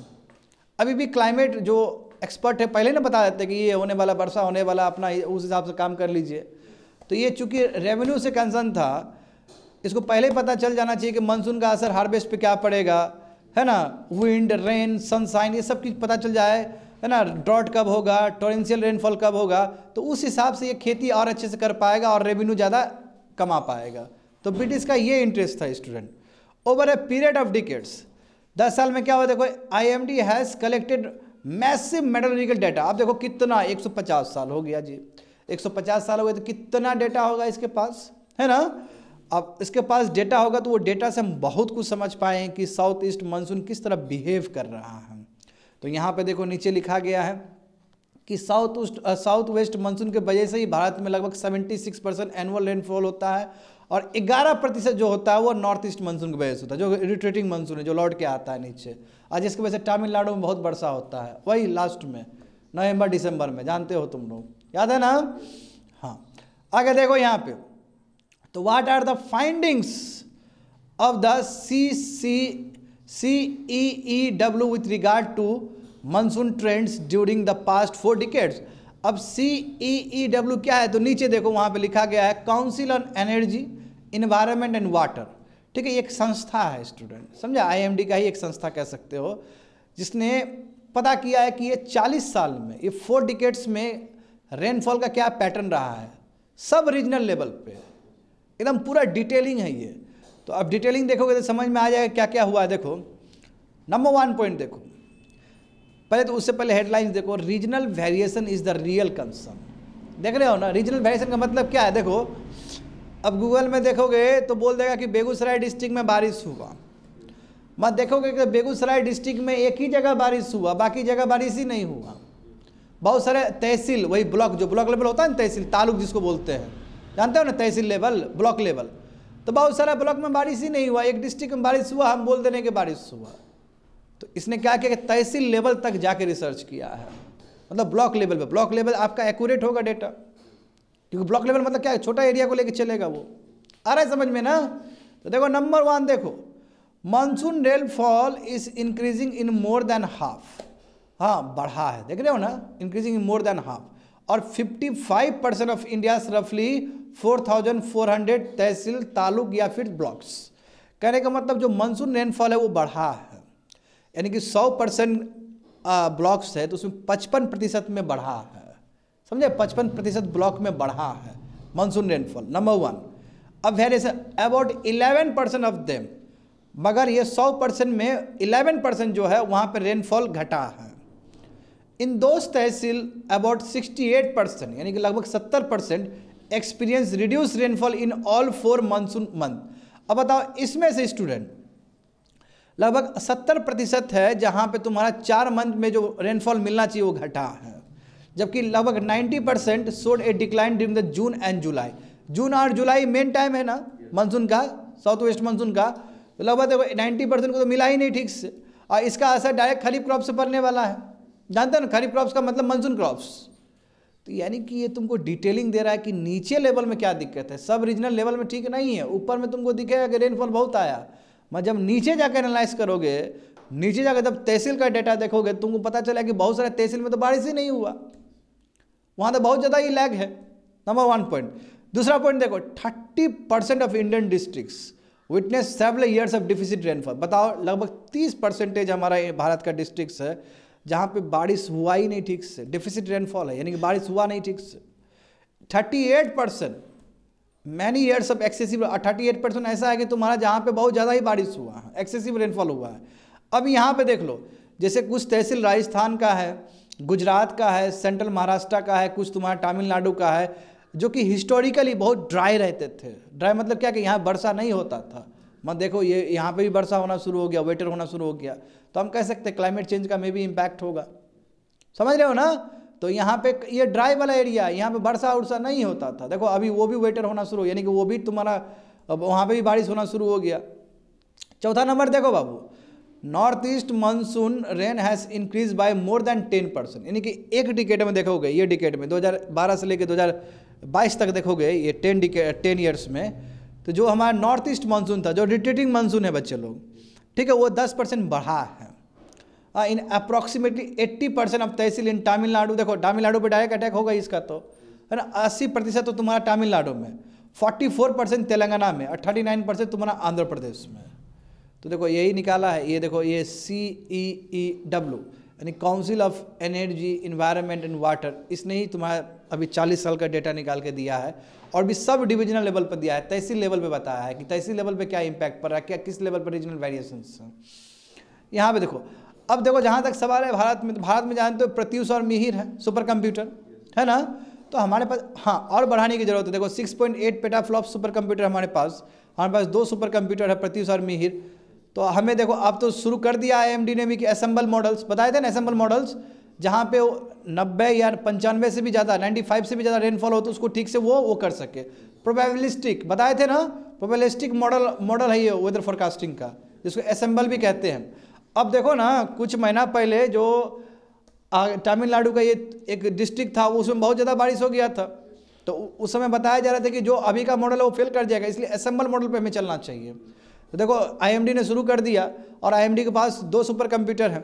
S1: अभी भी क्लाइमेट जो एक्सपर्ट है पहले ना बता देते कि ये होने वाला वर्षा होने वाला अपना उस हिसाब से काम कर लीजिए तो ये चूँकि रेवेन्यू से कंसर्न था इसको पहले पता चल जाना चाहिए कि मानसून का असर हार्वेस्ट पे क्या पड़ेगा है ना विंड रेन सनसाइन ये सब चीज़ पता चल जाए है ना ड्रॉट कब होगा टोरेंशियल रेनफॉल कब होगा तो उस हिसाब से ये खेती और अच्छे से कर पाएगा और रेवेन्यू ज़्यादा कमा पाएगा तो ब्रिटिश का ये इंटरेस्ट था student over a period of decades दस साल में क्या हुआ देखो I M D has collected massive meteorological data आप देखो कितना 150 साल हो गया जी 150 साल हो गए तो कितना डेटा होगा इसके पास है ना अब इसके पास डेटा होगा तो वो डेटा से हम बहुत कुछ समझ पाए कि साउथ ईस्ट मानसून किस तरह बिहेव कर रहा है तो यहाँ पे देखो नीचे लिखा गया है कि साउथ साउथ वेस्ट मानसून के वजह से ही भारत में लगभग 76 परसेंट एनुअल रेनफॉल होता है और 11 प्रतिशत जो होता है वो नॉर्थ ईस्ट मानसून की वजह से होता है जो रिट्रेटिंग मानसून है जो लौट के आता है नीचे और जिसकी वजह से तमिलनाडु में बहुत वर्षा होता है वही लास्ट में नवंबर दिसंबर में जानते हो तुम लोग याद है ना हाँ आगे देखो यहाँ पे तो what are the findings of the C C C E E W with regard to monsoon trends during the past four decades अब सी ई ई डब्ल्यू क्या है तो नीचे देखो वहाँ पे लिखा गया है council on energy environment and water ठीक है एक संस्था है स्टूडेंट समझा डी का ही एक संस्था कह सकते हो जिसने पता किया है कि ये 40 साल में ये फोर डिकेट्स में रेनफॉल का क्या पैटर्न रहा है सब रीजनल लेवल पे एकदम पूरा डिटेलिंग है ये तो अब डिटेलिंग देखोगे तो समझ में आ जाएगा क्या क्या हुआ है देखो नंबर वन पॉइंट देखो पहले तो उससे पहले हेडलाइंस देखो regional variation is the real concern देख रहे हो ना रीजनल वेरिएशन का मतलब क्या है देखो अब गूगल में देखोगे तो बोल देगा कि बेगूसराय डिस्ट्रिक्ट में बारिश हुआ मत देखोगे कि बेगूसराय डिस्ट्रिक्ट में एक ही जगह बारिश हुआ बाकी जगह बारिश ही नहीं हुआ बहुत सारे तहसील वही ब्लॉक जो ब्लॉक लेवल होता है ना तहसील तालुक जिसको बोलते हैं जानते हो ना तहसील लेवल ब्लॉक लेवल तो बहुत सारा ब्लॉक में बारिश ही नहीं हुआ एक डिस्ट्रिक्ट में बारिश हुआ हम बोल देने के बारिश हुआ तो इसने क्या किया कि तहसील लेवल तक जाके रिसर्च किया है मतलब ब्लॉक लेवल पे ब्लॉक लेवल आपका एक्यूरेट होगा डेटा क्योंकि ब्लॉक लेवल मतलब क्या है छोटा एरिया को लेके चलेगा वो आ रहा है समझ में ना तो देखो नंबर वन देखो monsoon rainfall is increasing in more than half हाँ बढ़ा है देख रहे हो ना increasing in more than half और 55 परसेंट ऑफ इंडिया रफली 4,400 तहसील तालुक या फिर ब्लॉक्स कहने का मतलब जो मानसून रेनफॉल है वो बढ़ा है यानी कि सौ परसेंट ब्लॉक्स है तो उसमें पचपन प्रतिशत में बढ़ा है समझे पचपन प्रतिशत ब्लॉक में बढ़ा है मानसून रेनफॉल नंबर वन अब variation about eleven percent of them मगर ये सौ परसेंट में इलेवन परसेंट जो है वहाँ पर रेनफॉल घटा है इन दोस्त तहसील अबाउट सिक्सटी एट परसेंट यानी कि लगभग सत्तर percent experience reduce rainfall in all four monsoon month अब बताओ इसमें से स्टूडेंट लगभग सत्तर प्रतिशत है जहाँ पे तुम्हारा चार मंथ में जो रेनफॉल मिलना चाहिए वो घटा है जबकि लगभग ninety percent showed a decline during the June and July June और जुलाई मेन टाइम है ना मानसून का साउथ वेस्ट मानसून का तो लगभग देखो नाइन्टी परसेंट को तो मिला ही नहीं ठीक से और इसका असर डायरेक्ट खरीफ क्रॉप से पड़ने वाला है जानते हो ना खरीफ क्रॉप्स का मतलब मानसून क्रॉप्स तो यानी कि ये तुमको डिटेलिंग दे रहा है कि नीचे लेवल में क्या दिक्कत है सब रीजनल लेवल में ठीक नहीं है ऊपर में तुमको दिखेगा कि रेनफॉल बहुत आया मैं जब नीचे जाकर एनालाइज करोगे नीचे जाकर जब तहसील का डेटा देखोगे तुमको पता चला कि बहुत सारे तहसील में तो बारिश ही नहीं हुआ वहाँ तो बहुत ज़्यादा ही लैग है नंबर वन पॉइंट दूसरा पॉइंट देखो thirty percent of Indian district witness several years of deficit rainfall बताओ लगभग तीस परसेंटेज हमारा भारत का डिस्ट्रिक्ट है जहाँ पे बारिश हुआ ही नहीं ठीक से डिफिसिट रेनफॉल है यानी कि बारिश हुआ नहीं ठीक से thirty eight percent many years of excessive thirty eight percent ऐसा है कि तुम्हारा जहाँ पे बहुत ज़्यादा ही बारिश हुआ है एक्सेसिव रेनफॉल हुआ है अब यहाँ पे देख लो जैसे कुछ तहसील राजस्थान का है गुजरात का है सेंट्रल महाराष्ट्र का है कुछ तुम्हारा तमिलनाडु का है जो कि हिस्टोरिकली बहुत ड्राई रहते थे ड्राई मतलब क्या कि यहाँ वर्षा नहीं होता था मत देखो ये यहाँ पर भी वर्षा होना शुरू हो गया वेटर होना शुरू हो गया तो हम कह सकते हैं क्लाइमेट चेंज का मे भी इम्पैक्ट होगा समझ रहे हो ना तो यहाँ पे ये ड्राई वाला एरिया है यहाँ पे वर्षा उर्षा नहीं होता था देखो अभी वो भी वेटर होना शुरू यानी कि वो भी तुम्हारा अब वहाँ पे भी बारिश होना शुरू हो गया चौथा नंबर देखो बाबू north east monsoon rain has increase by more than ten percent यानी कि एक डिकेट में देखोगे ये डिकेट में 2012 से लेकर 2022 तक देखोगे ये टेन डिके टेन ईयर्स में तो जो हमारा नॉर्थ ईस्ट मानसून था जो रिटेटिंग मानसून है बच्चे लोग ठीक है वो दस परसेंट बढ़ा है in approximately eighty percent of tehsil in Tamil Nadu देखो तमिलनाडु पे डायरेक्ट अटैक होगा इसका तो है ना अस्सी प्रतिशत तो तुम्हारा तमिलनाडु में फोर्टी फोर परसेंट तेलंगाना में और थर्टी नाइन परसेंट तुम्हारा आंध्र प्रदेश में तो देखो यही निकाला है ये देखो ये सी ई ई डब्ल्यू यानी council of energy environment and water इसने ही तुम्हारा अभी चालीस साल का डेटा निकाल के दिया है और भी सब डिविजनल लेवल पर दिया है तहसील लेवल पर बताया है कि तहसील लेवल पर क्या इम्पैक्ट पड़ रहा है क्या किस लेवल पर रीजनल वेरिएशन यहाँ पे देखो अब देखो जहाँ तक सवाल है भारत में भारत में जानते हो तो प्रत्यूष और मिहिर है सुपर कंप्यूटर है ना तो हमारे पास हाँ और बढ़ाने की जरूरत है देखो 6.8 point petaflop super computer हमारे पास हमारे पास दो सुपर कंप्यूटर है प्रत्यूष और मिहिर तो हमें देखो अब तो शुरू कर दिया आई ने भी कि असेंबल मॉडल्स बताए थे ना असेंबल मॉडल्स जहाँ पे नब्बे या पंचानवे से भी ज़्यादा फाइव से भी ज़्यादा रेनफॉल हो तो उसको ठीक से वो वो कर सके प्रोबेबलिस्टिक बताए थे ना प्रोबेबलिस्टिक मॉडल मॉडल है ये वेदर फोरकास्टिंग का जिसको असेंबल भी कहते हैं अब देखो ना कुछ महीना पहले जो तमिलनाडु का ये एक डिस्ट्रिक्ट था उसमें बहुत ज़्यादा बारिश हो गया था तो उस समय बताया जा रहा था कि जो अभी का मॉडल है वो फेल कर जाएगा इसलिए असेंबल मॉडल पे हमें चलना चाहिए तो देखो आईएमडी ने शुरू कर दिया और आईएमडी के पास दो सुपर कंप्यूटर हैं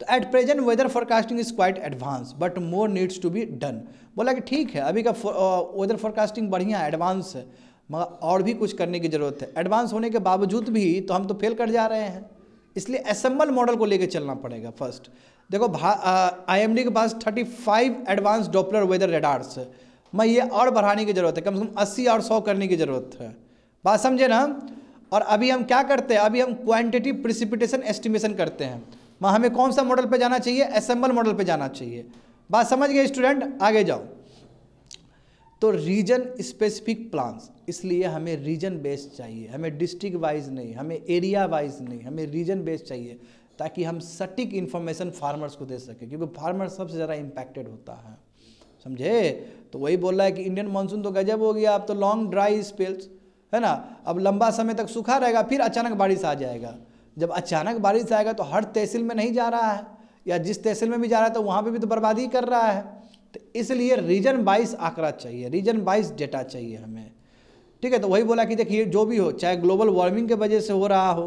S1: तो at present weather forecasting is quite advance but more needs to be done बोला कि ठीक है अभी का वेदर फोरकास्टिंग बढ़िया एडवांस है मगर और भी कुछ करने की ज़रूरत है एडवांस होने के बावजूद भी तो हम तो फेल कर जा रहे हैं इसलिए असेंबल मॉडल को लेकर चलना पड़ेगा फर्स्ट देखो आईएमडी के पास 35 एडवांस डॉपलर वेदर रेडार्स मैं ये और बढ़ाने की ज़रूरत है कम से कम 80 और 100 करने की ज़रूरत है बात समझे ना और अभी हम क्या करते हैं अभी हम क्वांटिटी प्रिसिपिटेशन एस्टिमेशन करते हैं मैं हमें कौन सा मॉडल पे जाना चाहिए असेंबल मॉडल पे जाना चाहिए बात समझ गए स्टूडेंट आगे जाओ तो रीजन स्पेसिफिक प्लान्स इसलिए हमें रीजन बेस्ड चाहिए हमें डिस्ट्रिक्ट वाइज नहीं हमें एरिया वाइज नहीं हमें रीजन बेस्ड चाहिए ताकि हम सटीक इन्फॉर्मेशन फार्मर्स को दे सकें क्योंकि फार्मर सबसे ज़्यादा इम्पैक्टेड होता है समझे तो वही बोल रहा है कि इंडियन मानसून तो गजब हो गया अब तो लॉन्ग ड्राई स्पेल्स है ना अब लंबा समय तक सूखा रहेगा फिर अचानक बारिश आ जाएगा जब अचानक बारिश आएगा तो हर तहसील में नहीं जा रहा है या जिस तहसील में भी जा रहा है तो वहाँ पर भी तो बर्बादी कर रहा है तो इसलिए रीजन बाइस आंकड़ा चाहिए रीजन बाइस डेटा चाहिए हमें ठीक है तो वही बोला कि देखिए जो भी हो चाहे ग्लोबल वार्मिंग के वजह से हो रहा हो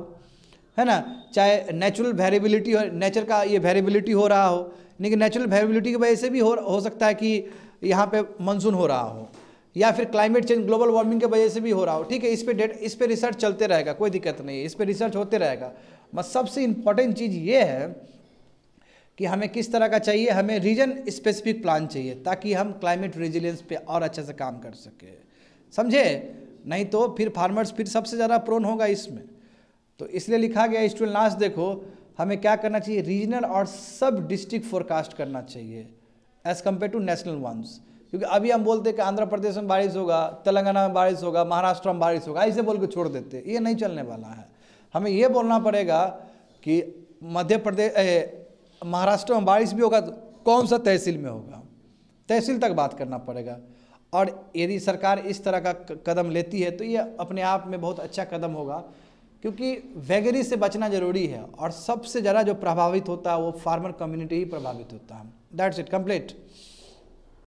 S1: है ना चाहे नेचुरल वेरेबिलिटी हो नेचर का ये वेरेबिलिटी हो रहा हो यानी कि नेचुरल वेरेबिलिटी की वजह से भी हो हो सकता है कि यहाँ पे मानसून हो रहा हो या फिर क्लाइमेट चेंज ग्लोबल वार्मिंग की वजह से भी हो रहा हो ठीक है इस पर डेट इस पर रिसर्च चलते रहेगा कोई दिक्कत नहीं है इस पर रिसर्च होते रहेगा बस सबसे इंपॉर्टेंट चीज़ ये है कि हमें किस तरह का चाहिए हमें रीजन स्पेसिफिक प्लान चाहिए ताकि हम क्लाइमेट रेजिलियंस पे और अच्छे से काम कर सके समझे नहीं तो फिर फार्मर्स फिर सबसे ज़्यादा प्रोन होगा इसमें तो इसलिए लिखा गया स्टूडेंट लास्ट देखो हमें क्या करना चाहिए रीजनल और सब डिस्ट्रिक्ट फोरकास्ट करना चाहिए as compare to national ones क्योंकि अभी हम बोलते हैं कि आंध्र प्रदेश में बारिश होगा तेलंगाना में बारिश होगा महाराष्ट्र में बारिश होगा ऐसे बोल के छोड़ देते ये नहीं चलने वाला है हमें ये बोलना पड़ेगा कि मध्य प्रदेश महाराष्ट्र में बारिश भी होगा तो कौन सा तहसील में होगा तहसील तक बात करना पड़ेगा और यदि सरकार इस तरह का कदम लेती है तो ये अपने आप में बहुत अच्छा कदम होगा क्योंकि वेगरी से बचना जरूरी है और सबसे ज़्यादा जो प्रभावित होता है वो फार्मर कम्युनिटी ही प्रभावित होता है दैट्स इट कम्प्लीट